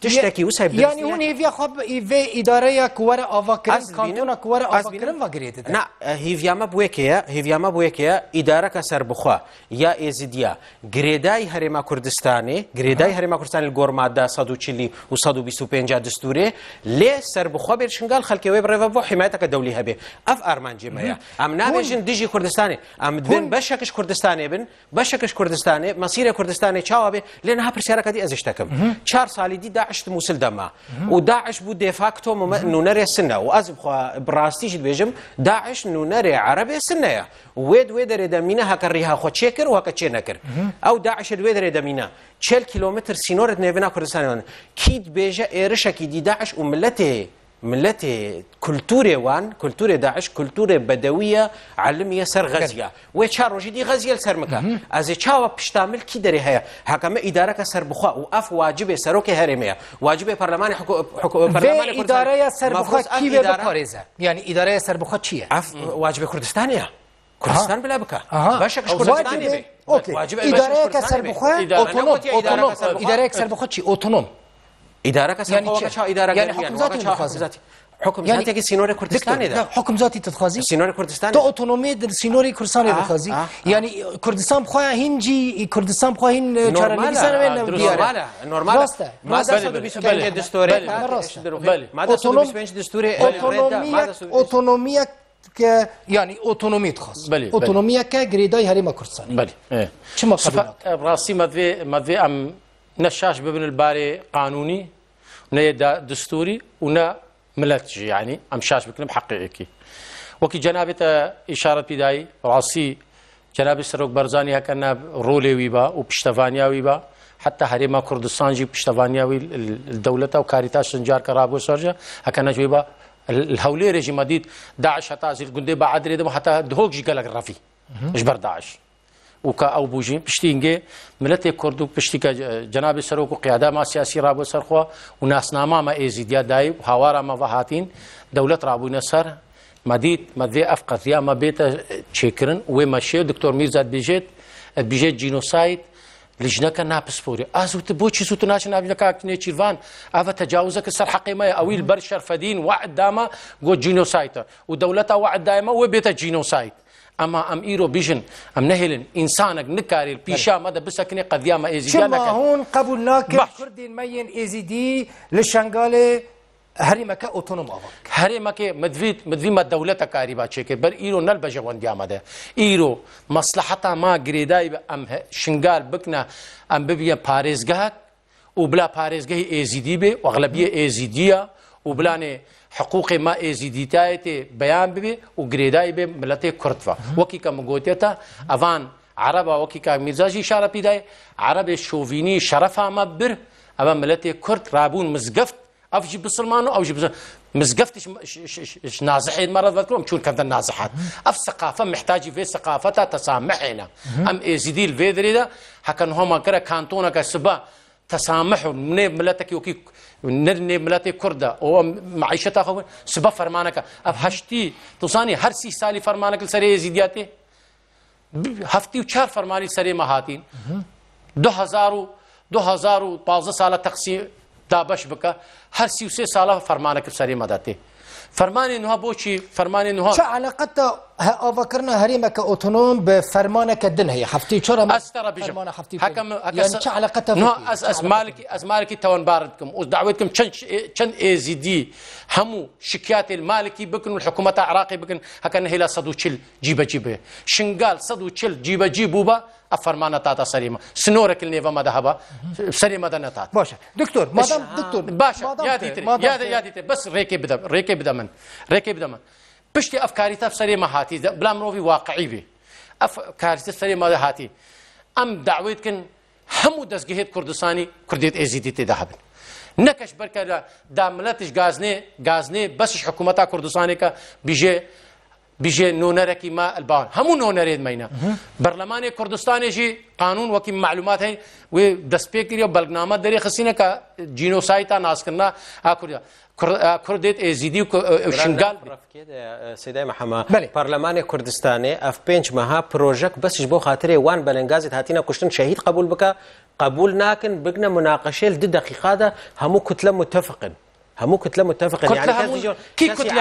تشتکی و سایب یعنی اون هیویا خواب ایوی اداره یا کور آوا کرن کانتون کور آوا کرن و گریت نه هیویا ما بوکه هیویا ما بوکه اداره که سر بخوا یا ازیدیا گریدای هرم کردستانی گریدای هرم کردستان الگورمادا 140 و 125 دستوره لی سر بخوا برشنگال خلکی وی برای بو حمایت که دولی هبه اف ارمان جمعه ام نابجن دیجی کردستانی ام دن بشکش کردستانی بن بشکش کردستانی مسیر کردستانی چاوبه لنها پرسیارا کدی ازشتکم 4 سالی دی داعش موسل دما وداعش بو ديفاكتو انه نري سنه وازب براستيش بيجم داعش انه نري عربي سنه ويد ويد ريدا مينا هكا ريها خو تشيكر وهكا تشينكر او داعش ويد ريدا مينا 40 كيلومتر سينور نيفنا كردستان كيد بيجا ايرشا كي دي داعش وملته ملت کلتوری وان کلتوری داعش کلتوری بدویه علمیه سر غزیه و چه روشی دی غزیه سر مکه از چاو پشتامل کی داره هیا حکم اداره که سر بخوا و اف واجب سروک هرمه واجب پارلمان حکومت پارلمان اداره سر بخوا کی به پاریزه یعنی اداره سر بخوا چیه اف واجب کردستانیه کردستان بلا بکه باشه کردستانی واجب اداره که سر بخوا اتونوم اداره که سر بخوا چی اتونوم اداره کسب یعنی قوا چه اداره یعنی حکم ذاتی مخازی حکم یعنی ذاتی که سینور کردستان ده حکم ذاتی تتخازی سینور کردستان تو اتونومی در سینور کردستان بخازی یعنی کردستان بخواه هنجی کردستان بخواه هن چاره نویسان و نورماله نورماله راسته ماده 125 دستور بله ماده 125 دستور اتونومی که یعنی اتونومی خاص بله اتونومی که گریدای حریم کردستان بله چه مقابله راسی مدوی مدوی ام نه شاش ببن الباري قانوني نه دستوري ونا ملتجي يعني ام شاش بكلم حقيقي وكي جنابه اشاره بداي راسي جناب سروک برزانی ها کنه رولی وی با و پشتوانیا وی با حتی حریم کردستان جی پشتوانیا وی الدولت و کاریتا سنجار کرابو سرجا ها کنه جوی با الهولی رژیم دید داعش حتی از گنده با عدری دم حتی دهوک جی گلگ رفی اجبر داعش کا او بژین پشتینگه ملت کرد پشتی پشتیکە جناب سەرۆک قیادا ما سیاسی رابە سرخوا و ناسنامامە ئێزیدیا دایب هاوارامەوە هاتین دەولەت ڕابووینە سەر مەدید مەدێ ئەف قەتیامە بێتە بیجت وێ مەشێ دکتۆر میرزات بێژێت از جینۆسایت لژنەکە ناپسپۆری تو بۆچی سووت ناچن نابینەکەکنێ چیروان سر تەجاوزەکە سەر حقیمەیە ئەویل دین شەرفەدین وعددامە گو جینوساید و دەولەتە وعددایمە و بیت جینوساید ama am îro bijin em nehêlin însanek nikarê pîşa me de bisekine qediya me êzîdiya neke hûn qebûl nakir Kurdên me yên êzîdî li şengalê هەریمەکە ئۆتۆنم ئەوە هەرێمەکێ مدویت مدویمە دەولەتە کاریبا چێکرد بەر ئیرۆ نەلبەژە وەندیامەدە ئیرۆ مەسلحەتا ما گرێدای بە ئەم شنگال بکنە ئەم ببیە پارێزگات و بلا پارێزگەی ئێزیدی بێ وەغلبیە ئێزیدیە و بلانێ حقوق ما ازیدیتایت بیان ببی و گریدای به ملت کرد و وکی که مگوتیتا اوان عرب وکی که میرزاجی اشاره پیدای عرب شووینی شرف ما بر اوان ملت کرد رابون مزگفت افج بسلمان او جب مزقفتش نازحين مرات بذكرهم شو كذا النازحات اف ثقافه محتاج في ثقافتها تسامحنا ام اي سي دي الفيدري ده هكا هما كره كانتونا كسبا تسامحوا من ملتك يوكي نرنێ ملەتی کووردە ئەوە معیشە تاخەون سبە فەرمانەکە ئەف هەشتی توسانی هەرسی سالی فەرمانەکە سەرەیە زیدیاتێ هەفتی و چار فەرمانی سەرێمە هاتین 2015 ساله تەقسی دابش بکە هەر سی و سێ ساڵە فەرمانەکە سەرێمەداتێ فەرمانی نوها بۆچی فەرمانی نوها علاقەتە ها آواکرنا هریم که اتونوم به فرمان که کدن هی هفته چرا ما استرا بیش فرمان هفته حکم یعنی چه علاقه تو نه از از مالکی از مالکی توان بارد کم از دعوت کم چند چند ازیدی همو شکایت المالکی بکن و حکومت عراقی بکن هکن هیلا صدو چل جیب جیبه شنگال صدو چل جیب جیبو با افرمان تاتا سريما سنورك اللي فما ذهب سريما دنتات باشا دكتور مادام دکتر باشا يا ديتري یادیت ديتري بس ريكي بدم ريكي بدم من ريكي بدا من پشتی ئەف کاریتە سەرێ مە هاتی بلا مرۆڤی واقعی بێ ئەف کاریتە سەرێ مەدە هاتی ئەم داوێتکن هەموو دەستگەهێت کوردستانی کوردێت ئێزیدی تێدا هەبن نەکەش بەرکەدا داملەتش گازنێ گازنێ بەسش حکوومەتا کوردستانێکە بژێ بژێ نۆنەرەکی ما ئەلبان هەموو نۆنەرێت مینە بەرلەمانی کوردستانێژی قانون وەکی معلومات هەین وێ دەستپێکری و بەلگنامە دەری خسینەکە جینۆسایتا ناسکردنا ئاکووریا کوردێت ازیدی و شنگال سیدای محەمە پارلمان کوردستانی اف پنج مها پرۆژەک بەسیش بۆ خاطر وان بەلەنگازی هاتیە کشتن شهید قبول بکا قبول ناکن بگنە مناقەشێل دو دقیقادا همو کتله متفقن. همو کتله کتله یعنی کی کی کتله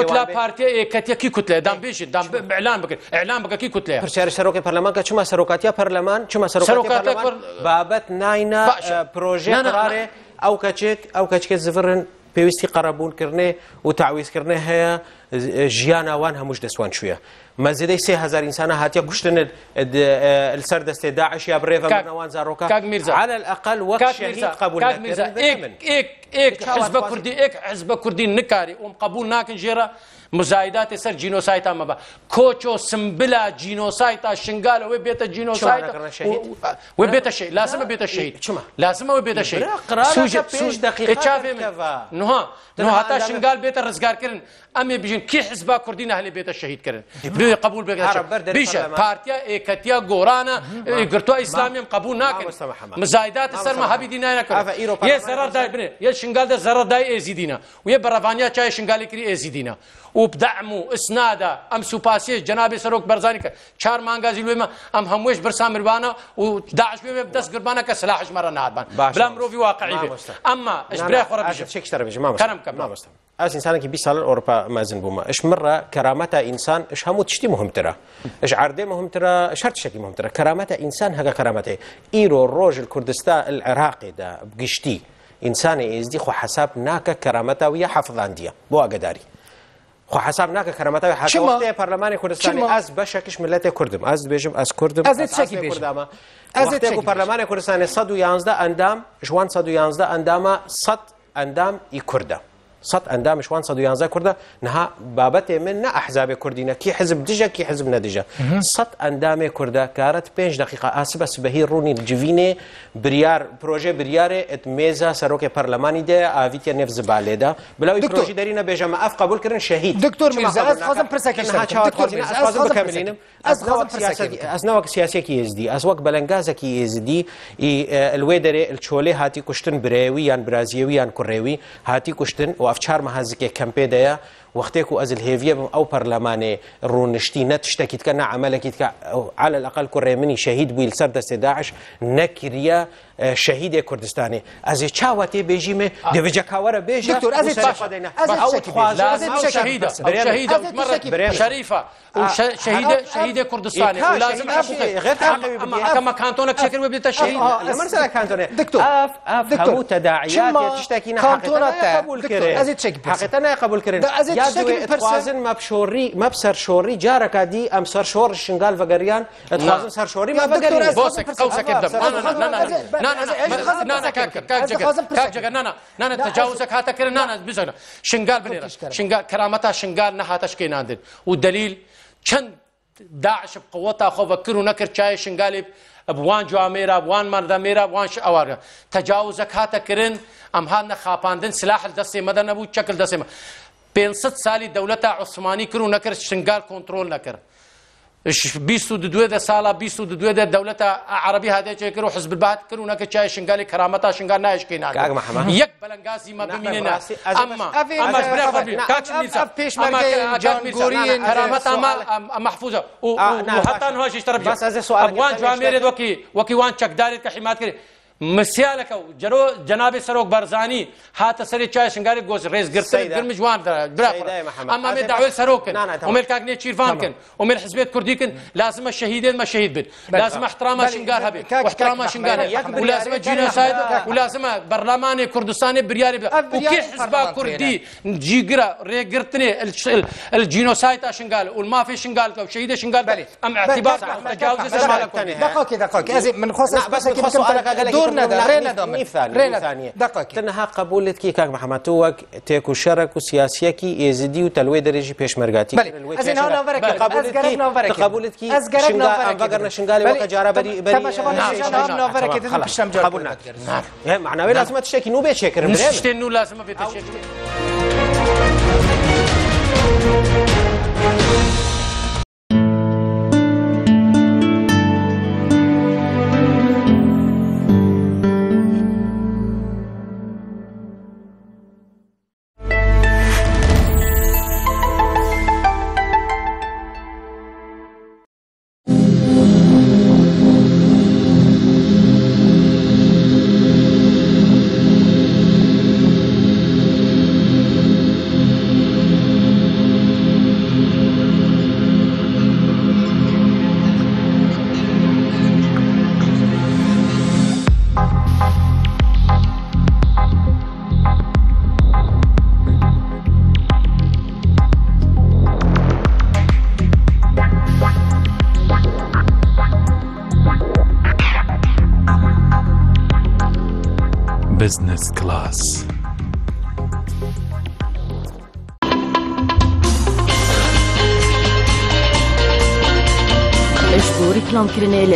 کتله پارتی کتلا کی کتله دام بیش دام اعلان بکن بێژین ئەلان بکرد ئەلان بکەکی کتلە پارلمان که چما چمە پارلمان چما چمە پارلمان بابت ناینا پروژه قراره او كاتشيك او كاتشيك زفرن بيوستي قربون كرني وتعويس كرني هي جيانا وانها مش دسوان شويه ما زيد 3000 انسان هات يا قشتن السردس داعش يا بريفا وانزا روكا على الاقل وقت شهيد قبول كاك ميرزا ايك ايك یک حزب کوردی یک حزب کوردی نکاری اوم قبول ناکن جیره مزایدات سر جینوسایتا مبا کوچو سمبلا جینوسایتا شنگال و بیت جینوسایتا و بیت شهید لازم بیت شهید لازم و بیت شهید سوج سوج دقیقه اچافه من نه نه حتی شنگال بیت رزگار کردن امی بیشن کی حزب کوردی نه لی بیت شهید کردن بی قبول بگیرن بیشه پارتیا اکتیا گورانا گرتو اسلامیم قبول ناکن مزایدات سر ما هبی دینای نکردن یه ضرر دار بنه یه شنقال ده زر داي ازيدينا ويا برافانيا چاي شنقال كري ازيدينا وبدعم اسنادا ام سوباسي جناب سروك برزاني چار مانگا زلوي ما ام هموش برسام ربانا وداعش بي بدس قربانا كسلاحش مره نادبان بلا مروفي واقعي اما اش بري خرب شيك تربيش ما كرم كم ما مستم از انسان که 20 سال اروپا مازن بوما اش مره کرامت انسان اش همو تشتی مهمتره اش عرضه مهمتره اش هر تشتی مهمتره کرامت انسان هغه کرامت ایرو روج الكردستان العراقي ده بقشتي ئینسانی ئێزدی خو حساب ناکە کەرامەتەوە یە حەفڵاندیە بۆ ئاگداری خو حساب ناکە کەرەمەتەوە حەڵی پەرلەمانی کوردستانی ئەس بە شەکیش ملەتی کوردم ئەس بێژم ئەس کوردم کوردامە ئەزێک و پەرلەمانی کوردستانی 111 ئەندام ژوان 111 ئەندامە 100 ئەندام ئی کووردە صد ئەندامشوان 111 کووردە نها بابەتێ من نە ئەحزابێ کوردینە کی حزب دژە کی حزب نەدژە سەد ئەندامێ کووردە کارەت پێنج دقیقا ئاسبە سبەهی ڕوونی جوینێ بریار پرۆژێ بریارێ ئەت مێزە سەرۆکێ پەرلەمانی دێ ئاویتە نێف زبالێدا بلاوی دکتۆژی دەرینە بێژەمە ئەف قبول کردن شەهید دکتۆر میزازم پرسەکەینم ئەس ناوەک سیاسێکی هێزدی ئەس وەک بەلەنگازێکی هێزدی لێ دەرێ چۆلێ هاتی کوشتن برێوی یان برازیەوی یان کوڕێوی هاتی کوشتن و ئەو ئەفچار کمپی کەمپێدەیە وەختێک و ئەزل هێویە آو ئەو پەرلەمانێ ڕوونشتی نە تشتێکی عمل نەعملەکی تکە على الأقل کوڕێمنی شەهید بووی سەر دەستێداعش نەکریە شەهیدێ کوردستانی ئەزێ چاوە تێ بێژیمێ دەبێجە کاوەرە بێژ شەریفە شەهیدە کوردستانی ئەمە کانتۆنە چکر بێتە شەهیدکتۆ تەداعی شتێکی نەقبول کرێ ئەزی چێک حقێتە نای قبول کرێن ئەزی یادوێتخوازن مەپشۆری مەپ سەرشۆری جارەکە دی ئەم سەر شۆڕ شنگال بەگەریان ئەتخوازن سەرشۆری مە بەگەری نانە تەجاوزە هاتەکردن نانە بزەنە شنگال بنێرە شنگال کرامەتا شنگال نەهاتەشکی ناندن و دلیل چەند داعش بقوتا خۆ بەکر و نەکرد چای شنگالی بوان جوامێرا بوان مردەمێرا بوان ئەوارە تەجاوزە هاتەکردن ئەم هاان نەخاپاندن سلاح دەستێ مەدە نەبوو چەکل دەسێمە. 500 سالی دولت عثمانی کرد و نکرد شنگال کنترل نکرد 22 ده سالا 22 ده دولت عربی هاده چه کرد و حزب البعث کرد و نکرد چای شنگال کرامتا شنگال نایش که نکرد یک بلنگازی ما بمینه نه اما اما برای خبری کاش میزا پیش مرگه جان گوری کرامت اما محفوظه و حتی نهایش اشترب بس از سوال افغان جوامیر وکی وکی وان چکدارت که حمایت کرد مسیالەکە و جەرۆ جەنابی سەرۆک بەرزانی هاتە سەری چای شنگاری گوز گۆز ڕێزگرتن گرم جوان ئەمامێ داوێت سەرۆکن کن و می ئەمێ کردی کن لازم شهیدین ما شهید بن لازم احترام شنگار هەبێت احترام شنگار و لازم جینا ساید و لازم بەرلەمانی کوردستانی بریاری بێت و کی کێ حزبا کوردی جیگرە ڕێگرتنێ الجینۆسایت شنگال و المافی شنگال و شهید شنگال ام اعتبار تجاوز سەرمالەکەنێ دقاقي از من خصوص بس كنت دور ڕێ ڕێ تەنها قبولت کی کاک محەممەتۆ وەک تێک و شەرک و سیاسەکی ئێزدی و تەلوێ دەرێژی پێشمەرگاتی قبولت کی ئەگەر نشنگالی وەکە جارەبەری قبول ناکرد معناوی لازمە تشتێکی نو بێ چێکردن شتێن نو لازمە بێت.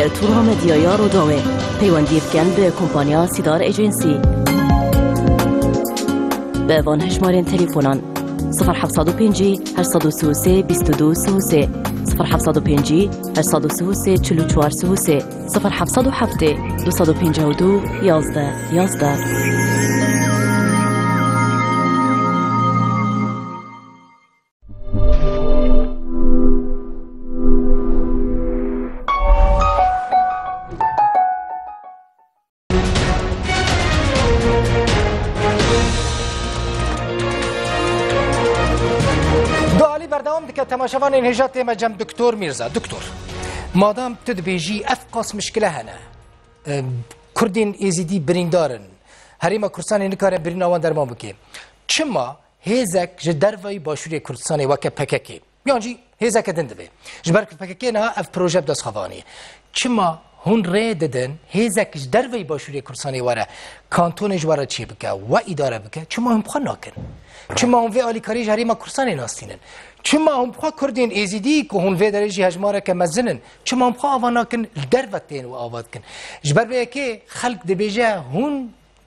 ارتورا مدیایا رو داوه پیوندیفکن به کمپانیا سیدار ایجنسی به وان هشمارین تلفنان 0750 833 2233 0750 833 4433 0707 252 11 11 شوان انهجات ما جم دكتور ميرزا دكتور مادام تدبيجي افقاس مشكله هنا كردين ايزيدي بريندارن هريما كرسان نكار بريناوان درمان بكي چما هزك جدروي باشوري كردستان وك پككي يعني هزك دندبه جبرك پككي نه اف پروژه داس خواني چما هون ری ددن هیزک در وی باشوری کورسانی واره کانتونش واره چی بکه و اداره بکه چما هم خواهد ناکن چما هم وی آلیکاری جهری ما کورسانی ناستینن Çima hum xwa Kurdên êzîdî ku hûn vê derejî hejmareke mezinin, çima hum xwa ava nakin li dervetên û ava dikin. Ji ber vê yekê xelk dibêje hûn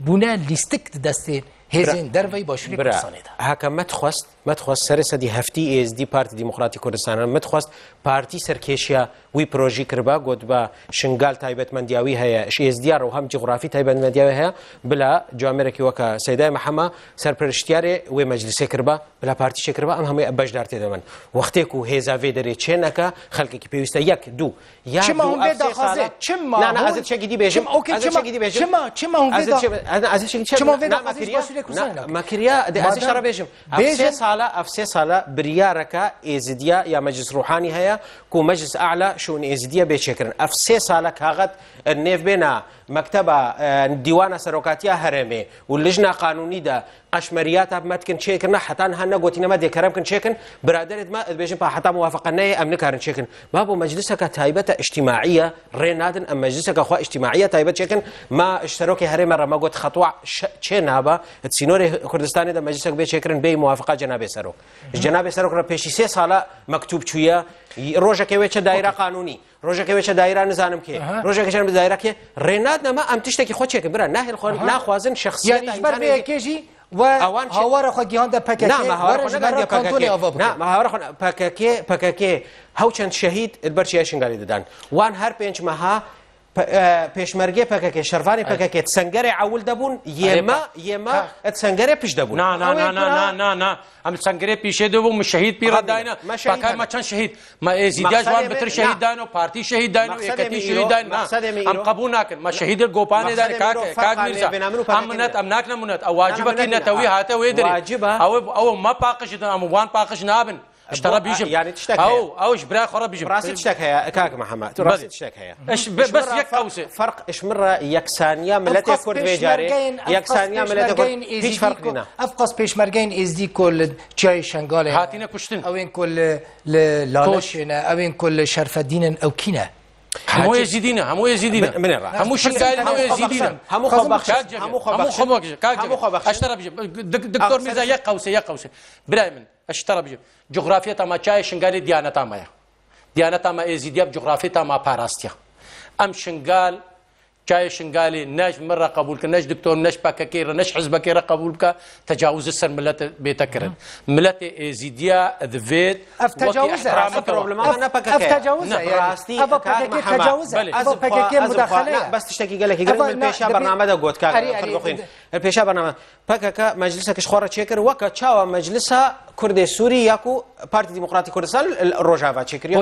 bûne lîstik di destên هێزین دەرەی باشووری کوردستانیدا هەکە مەتخواست مەتخواست سەرسەدی هەفتی ئێزدی پارتی دیموکراتی کوردستانە متخواست پارتی سرکشیا وی پرۆژی کربا گود با شنگال تایبەتمەندیاوی هەیە دیار و هم جغرافی تایبەتمەندیاوی هەیە بلا جوامێرەی وەکە سیدای محمد سەرپەرشتیارێ وی مجلس کربا بلا پارتی شکربا ئەم هەمووی بەشدار تێدەمن وەختێک و هێزاوێ دەرێ چێنەکە کی پیوسته یک دو یا چمەگیدی بێژم ئەوکەمەکریا افسه ئەفسێ ساە بریارەکە ئێزیدیا یا مجلس روحانی هەیە کو مجلس اعلی شون ازدیا به چکرن افسه سالک هاگت نیف بینا واللجنة قانونية دا قشمريات و لژنا شيكن حتى انها نقوتي حتان دي كرام كن شيكن برادر ما بێژن پاحتا موافقة ئەم نکارن شيكن ما بو مجلسك تايبة اجتماعية رينادن ام مجلسك اخوة اجتماعية تايبة شيكن ما سەرۆکی هرمي ڕەمەگوت خەتوع چێ نابە سینۆری كردستاني دا مجلسك چێکردن بي موافقة جناب سروك جناب سروك ڕە پێشی سێ ساڵە مكتوب شوية ڕۆژەکەوێت چە دايرة قانوني ڕۆژێکی وێچە دایران نزانم کێ ڕۆژێکیان بدایراکێ ڕێنات نەما ئەم تشتێکی خۆچێک برە ناهێ خۆن ناخوازن شخصیەتێژی ئەوان هاوارە خۆگییاندا پەکەکێ پەکەکێ هەوچەند شەهید بەرچی شنگاری دەدان وان هەر پێنج مەها پێشمەرگێ پەکەکێ شەروانی پەکەکێت سنگەرێ ئەول دەبوون ئێمە ئێمە سنگەرێ پیش دەبوون ئەم سنگەرێ پیشێ دەبوو مشەهید پیڕداینە مەشەکان مەچەند شەهید مەئێزیدا جوان بتر شەهیددان و پارتی شەهیددان و ێکەتی شیددان ئەم قبوو ناکن مەشەهید گۆپانێدان کاکمیرزا ئەم منەت ئەم ناکنە منەت ئەو واجبەکەی نەتەوەی هاتە وێ دەێ ئەوە ئەوە مە پاقشدان ئەموان پاقش نابن اشترى بيجب يعني تشتكي او او جبرا اخرى بيجب راسي تشتكي كاك محمد راسي تشتكي اش بس يك قوسه فرق اش مره ثانيه ملا كورد بيجاري يكسانيه ملا تكون فيش فرق هنا افقس بيش مرجين از دي كل تشاي شنغال هاتينا كشتن او ان كل لالشنا او ان كل شرف الدين او كينا همو یزیدینه همو یزیدینه همو شنگایل همو یزیدینه همو خبخش همو خبخش همو خبخش اشترى بجيب دكتور ميزا يا قوسه يا قوسه بلا من اشترى بجيب جغرافيا تما چای شنگال ديانتا ما ديانتا ما يزيديه جغرافيا تما باراستيا ام شنگال جایشن گالی نش مرة قبول کن نش دکتر نش پاککی را نش حزب کی را قبول بکا تجاوز سر ملت بیتکرد ملت ازیدیا ذویت اف تجاوز اف پروبلم انا پاککی اف تجاوز راستی اف پاککی تجاوز اف پاککی مداخله بس تشتكي قال لك قال من بيشا برنامج قوت كاك البيشا برنامج پاککا مجلسك شخورا تشكر وكا تشاوا مجلسها كردي سوري ياكو بارتي ديمقراطي كردستان الروجافا تشكر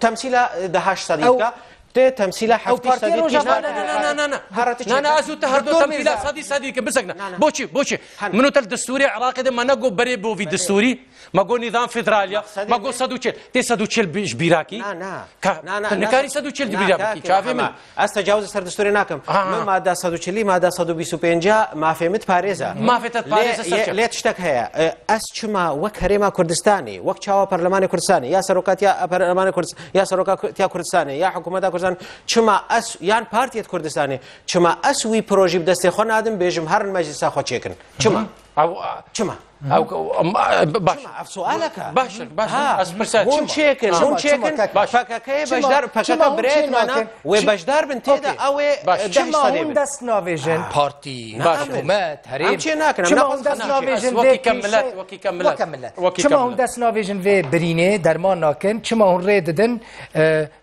تمثيل دهاش صديقه ده تمثیل هفته صدی کشور نه نه نه نه نه حرارت نه نه از تو هر دو تمثیل صدی صدی که بسکنه بوچی بوچی منو تل دستوری عراقی ده من نگو بری بو وی دستوری ما گو نظام فدرالیا ما گو 140 تی 140 بیش بیراکی نه نه نه نه نکاری 140 بیراکی چاوی من از تجاوز سر دستوری نکم من ماده 140 ماده 125 ما فهمت پاریزا ما فهمت پاریزا لیت شتک هيا از چما وک هریما کردستانی وک چاوا پارلمان کردستانی یا سروکات یا پارلمان کردستانی یا سروکات یا کردستانی یا حکومت کردستانی بازان چما ئەس یان پارتیت کوردستانی چما ئەس وی پرۆژی بدەستی خۆ نادم بێژم هەرن مەجلیسا خۆچێکن چما؟ او شما او باش شما سؤالك باش باش اسمرسات هون شيكن هون شيكن فككي بجدار فكك بريت مانا وبجدار بنتيدا او شما هون دس نوفيجن بارتي حكومات هريم شما هون دس نوفيجن وكي كملت وكي كملت وكي شما هون دس نوفيجن في بريني درمان ناكن شما هون ريددن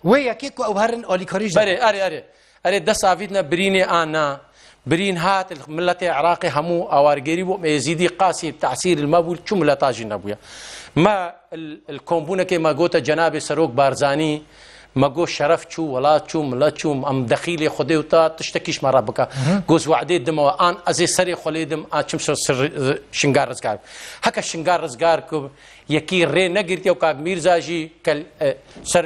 ويكيكو او هرن اوليكاريج بري اري اري اري دس افيدنا بريني انا برين هات ملة عراقي همو أوارجري يزيدي قاسي بتعسير المبول كم لا تاجي نبويا ما الكومبونة كما قوت جناب سروق بارزاني مەگۆ شەرف چوو وڵات چووم لە چووم ئەم دەخیلی خودێ و تا تشتێکیش مەڕ بکە گۆز وعدێ دمەوە ئان ئەزێ سەری خۆلێدم ئاچم شنگار ڕزگار هەکە شنگار ڕزگار کو یەکی ڕێ نەگرتی و کاگمیرزاژی سەر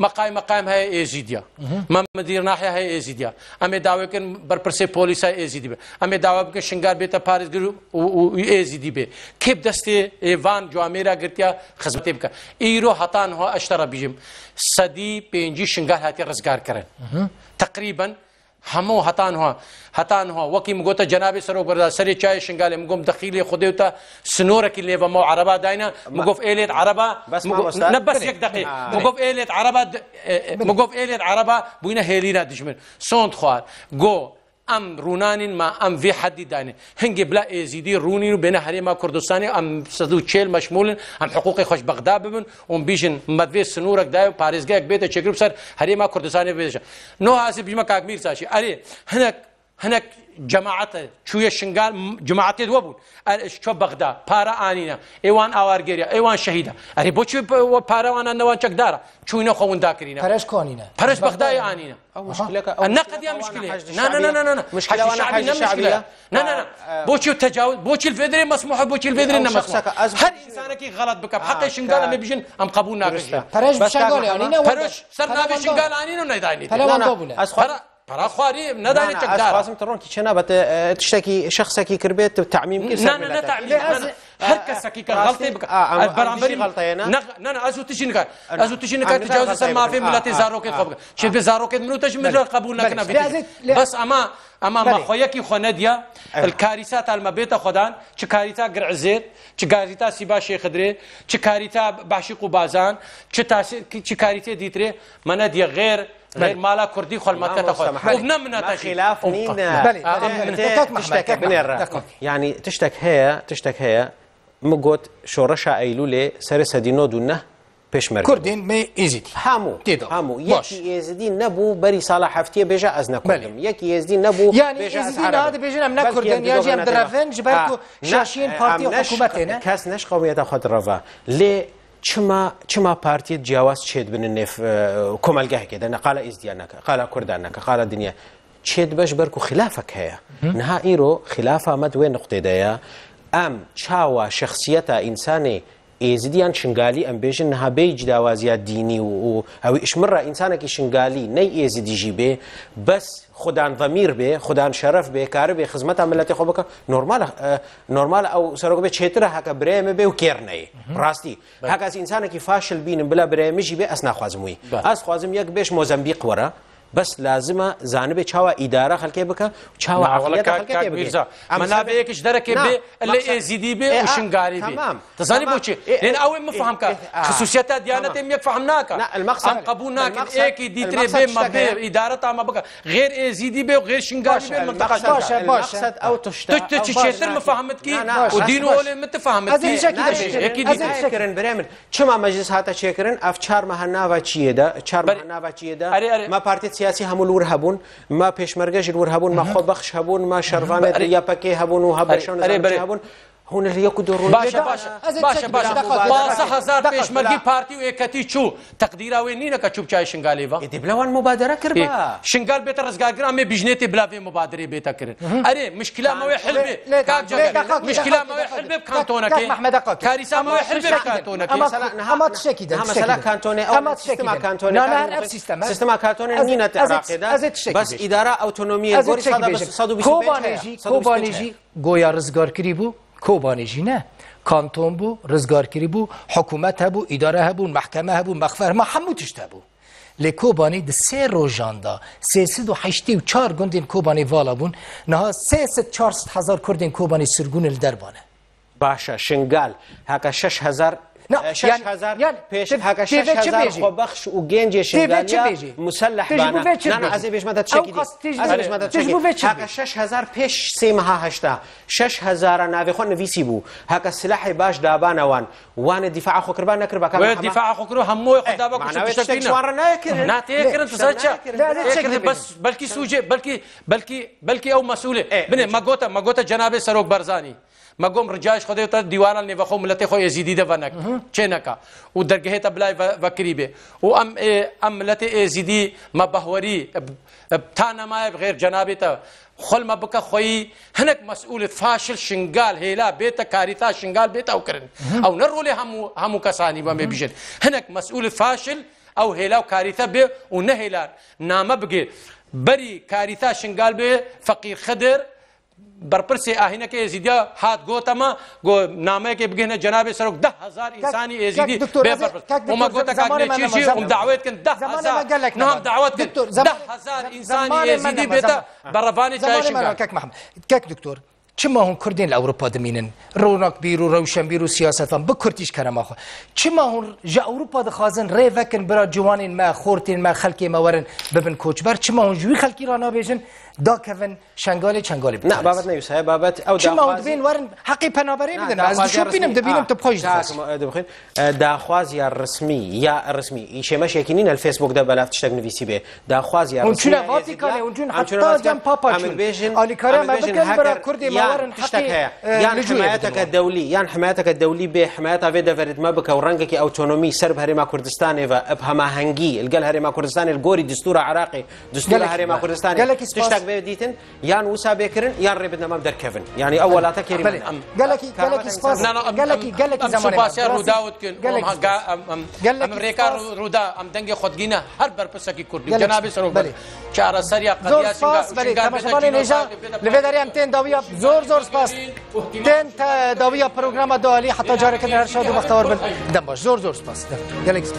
مقام مقام ہے ایزیدیا محمدیر ناحیہ ہے ایزیدیا ہمیں دعوے کے برپر سے پولیس ہے ایزیدی بے ہمیں دعوے کے شنگار بے تفارز گرو ایزیدی بے کھیب دستے ایوان جو امیرا گرتیا خزمت بکا ایرو حتان ہو اشترا بیم صدی پینجی شنگار ہاتی رزگار کرن تقریباً همو هتان هوا هتان هوا وکی مگوته جناب سرو بەردا سری چای مگوم شنگالی تا سنور کی لیو لێبەمەوە عربا داینە مگوف ایلیت عربا نە بەس یەک دقی مگۆف ئێلێت عربا اه، اه، مگوف ایلیت عربا بوینه هێلینا دشمن سۆند خوار گو ئەم ڕوونانین ما ئەم vê حدی دانێ هەنگێ بلا ئێزیدی ڕوونین و بێنە هەرێما کوردستانی ئەم سەد و چێل مەشمولن ئەم حقوقی خۆش بەغدا ببن اون بیژن مەدوێ سنوورێک دای و پارێزگایك بێتە چێگر سەر هەرێما کوردستانی بێژە نۆ هاسی بژمە کاکمیر چاشی ئەرێ هەنک هەنک جەماعەتە چویە شنگال جماعاتێت وە بوون چۆ بەغدا پارە ئاینە ئێوان ئاوارگەریە ئێوان شەهیدە ئەری بۆچی پارەوانە نەوان چەکدارە چوینە خەونداکرینە پەرش کۆنینە پەرش بەغدای ئاینە نەقدیان مشکلە بۆچی تەجاوز بۆچی فێدرێ مەسموح بۆچی فێدرێ نەمەسەکە هەر ئینسانێکی غڵات بکە حقی شنگالە نەبیژن ئەم قبول ناکرێت پەرش سەر نابێ شنگالانین و نەدانی ئەس پراخواری ندانی تقدار خواستم ترون کی چنا بت تشتکی شخصکی کربیت تعمیم کی نه نه نه تعمیم هر کسکی کر غلطی بک برابری غلطی نه نه نه ازو تشین کر ازو تشین کر تجاوز سم معفی ملت زارو کی خوب شی به زارو کی منو تش من قبول نکنه بس اما اما ما خویکی خوندیا الکاریسات المبیت خدان چه کاریتا گرعزیت چه کاریتا سیبا شیخ دره چه کاریتا باشی قبازان چه تاسی چه کاریتا دیتره من دی غیر غير مالا كردي خل ما تتخل وبنا من خلاف نينا آه، تشتك آه، آه، من يعني تشتك هي تشتك هي مقوت شورشا ايلولة سرسة دينو دونه کردین می ایزید همو همو یکی پێشمە کوردین مێ ئیزیت هەموو تێدا هەموو یەکی ئێزدی نەبوو بەری ساڵا هەفتیە بێژە ئەس نەکەم یەکی ئێزدی نەبوو یانیژێژم نەکردیان درەفنج بەشین پارتی و نه کس نش قومیت خود روا لی چما چما پارتی جیاواز چید بن نف کمالگاه که دن قال ازدیان نکه قال کردان نکه قال دنیا چید باش برکو خلافک هیا نه ایرو خلاف آمد و نقطه دیا ام چاوا شخصیت انسانی ئێزیدیان شنگالی ئەمبێژن هەبەی جیداوازیا دینی و ئەوی ئشمڕە ئینسانێکی شنگالی نەی ئێزی دیژی بێ بەس خوددان ڤەمیر بێ خوددان شەرف بێ کار بێ خزمەت ملەتی خۆ بکە نۆرمال ئەو سەرۆک بێ چێترە هەکە برێمە بێ و کێرنەی ڕاستی هەکەس ئینسانێکی فاشل بینم بلا برێمەژی بێ ئەس ناخوازمووی ئەس خوازم یەک بێش مۆزەمبی قوەرە بس لازمه زانبه چاوا اداره خلکې بک چاوا عقلیت خلکې بکا منابع کې درکې به اللي ازيدي به وشنګاري به تزاني بوچي لان اول مفهم کا آه. خصوصيات ديانت هم يك فهمناك لا المقصد قبولناك ايك دي به مبير اداره تا ما بکا غير ازيدي به وغير شنګاري به منطقه باشا باشا او تشتا تشتا تشتر مفهمت کی ودين اول متفهمت کی اكيد اكيد شكرن برامل چما مجلس هاتا شكرن اف چار مهنا و چيه چار مهنا و چيه ما پارتي سیاسی همول ور هبون ما پیشمرگش ور هبون ما خوبخش هبون ما شرفان یا پکه هبون و هبشان هبون هون ریەک و دۆڕۆ باشە باشە باشە باشە هزار پێشمەرگی پارتی و یەکەتی چوو تەقدیراوێ نینەکە چوب چای شنگالێەوە دی بلەوان مبادرە کرد شنگال بێتە ڕزگاگرامێ بژنێتی بلاێ مبادرێ بێتە کرد ئەرێ مشکلامەوەی حلبێ مشکلامەوە حلبێ کانتۆنەکەی کاریسامەوە حلبێ کانتۆنەکەمە تشێکی دەمەسەلا کانتۆنێ ئەمە تشێکیما کانتۆنە سیستەما سیستما کانتۆنە نینە بەس ئیدارا ئۆتۆنۆمیە گۆری کۆبانێژی کۆبانێژی گۆیا ڕزگارکری بوو کۆبانێژینە کانتۆن بوو ڕزگارکری بوو حکوومەت هەبوو ئیدارە هەبوو محکەمە هەبوو مەخفەرمە هەموو تشتە بوو لە کۆبانی د سێ ڕۆژاندا سێسد و حشتی و چار گوندین کۆبانی والا بون نها سهزار کوردین کۆبانی سرگونل دەربانە باشە شنگال هاکە 6 هزار نه شش يعني هزار يعني پیش حق شش هزار خو بخش و گنج شنگالیا مسلح بانه نه نه از بیش مدت چکی دی از بیش مدت چکی حق شش هزار پیش سی مها هشتا شش هزار ناوی خو نویسی بو حق سلاح باش دابانه وان وان دفاع خو کربان نکر بکم وان دفاع خو کرو همو خو دابا کو شو تشتینا شوار ناکر نه تکرن تسچا بس بلکی سوجه بلکی بلکی بلکی او مسئوله بنه ما گوتا ما گوتا جناب سروک برزانی مگم رجایش خودی تا دیوانال نی و خو ملت خو یزیدی ده ونک چه نکا او درگه تبلای و کریبه او ام ام ملت یزیدی ما بهوری تا نمای غیر جنابی تا خل ما بکا خوی هنک مسئول فاشل شنگال هیلا بیت کاریتا شنگال بیت او کرن او نرولی همو همو کسانی با می بیشن هنک مسئول فاشل او هیلا و کاریتا به او نه هیلا نامه بگیر بری کاریتا شنگال به فقیر خدر برپرس آهینه ازیدیا هات گوتما گو نامه کې بګنه جناب سره 10000 انساني ازیدی به برپرس اومه ګوتا کاکنه چی چی اوم دعوت کن 10000 نه هم دعوت کن 10000 انساني ازیدی به برفانه چای شي کک محمد کک دکتور چما هون کردین لأوروبا دمینن روناک بیرو روشن بیرو سیاست فن بکرتیش کرم آخو چما هون جا اوروبا دخوازن ری وکن برا جوانین ما خورتین ما خلکی ما ورن ببن کوچبر چما هون جوی خلکی رانا بیجن داکەون شنگالی چنگالی نه بابەت نویسە بابەت ئەو چماوەبین وەرن حقی پەنابەرێ بدەن ئازبینم دەبینم تە پۆش دەخین داخواز یا ڕسمی یا ڕسمی ئیشێمەشێکی نین لە فیسبوک دا بەلاف شتێک نویسی بێ داخواز یا حمایەتەکە دەولی یان حمایەتەکە دەولی بێ حمایەتە بێ دەبێتمە بکە و ڕەنگەکی ئەوتۆنمی سەر هەرێما کوردستانێەوە ئەب هەماهەنگی لەگەل هەرێما کوردستانی گۆری دستورە عراقی دستورە هەرێما کوردستان گەلێکی تشتێک بێ دیتن یان وسا بێکردن یان ڕێبنەمەم قال لك ئەو وڵاتە کێری گەلکی گەلکی گەلکی زمانباسیار ڕووداوتکن ڕێکا ڕوودا ئەم دەنگی خودگینە هەر بەرپسەکی کوردی جنابی سەرۆ چارە سەریا لەێ دەریان تێن داویە زۆر زور سپاس تێن داویە پروۆگرامە دالی حتا جارەکە هەر شاد و بەختەوە بن دەم باش زۆر زۆر سپاس گەلێک سپاس.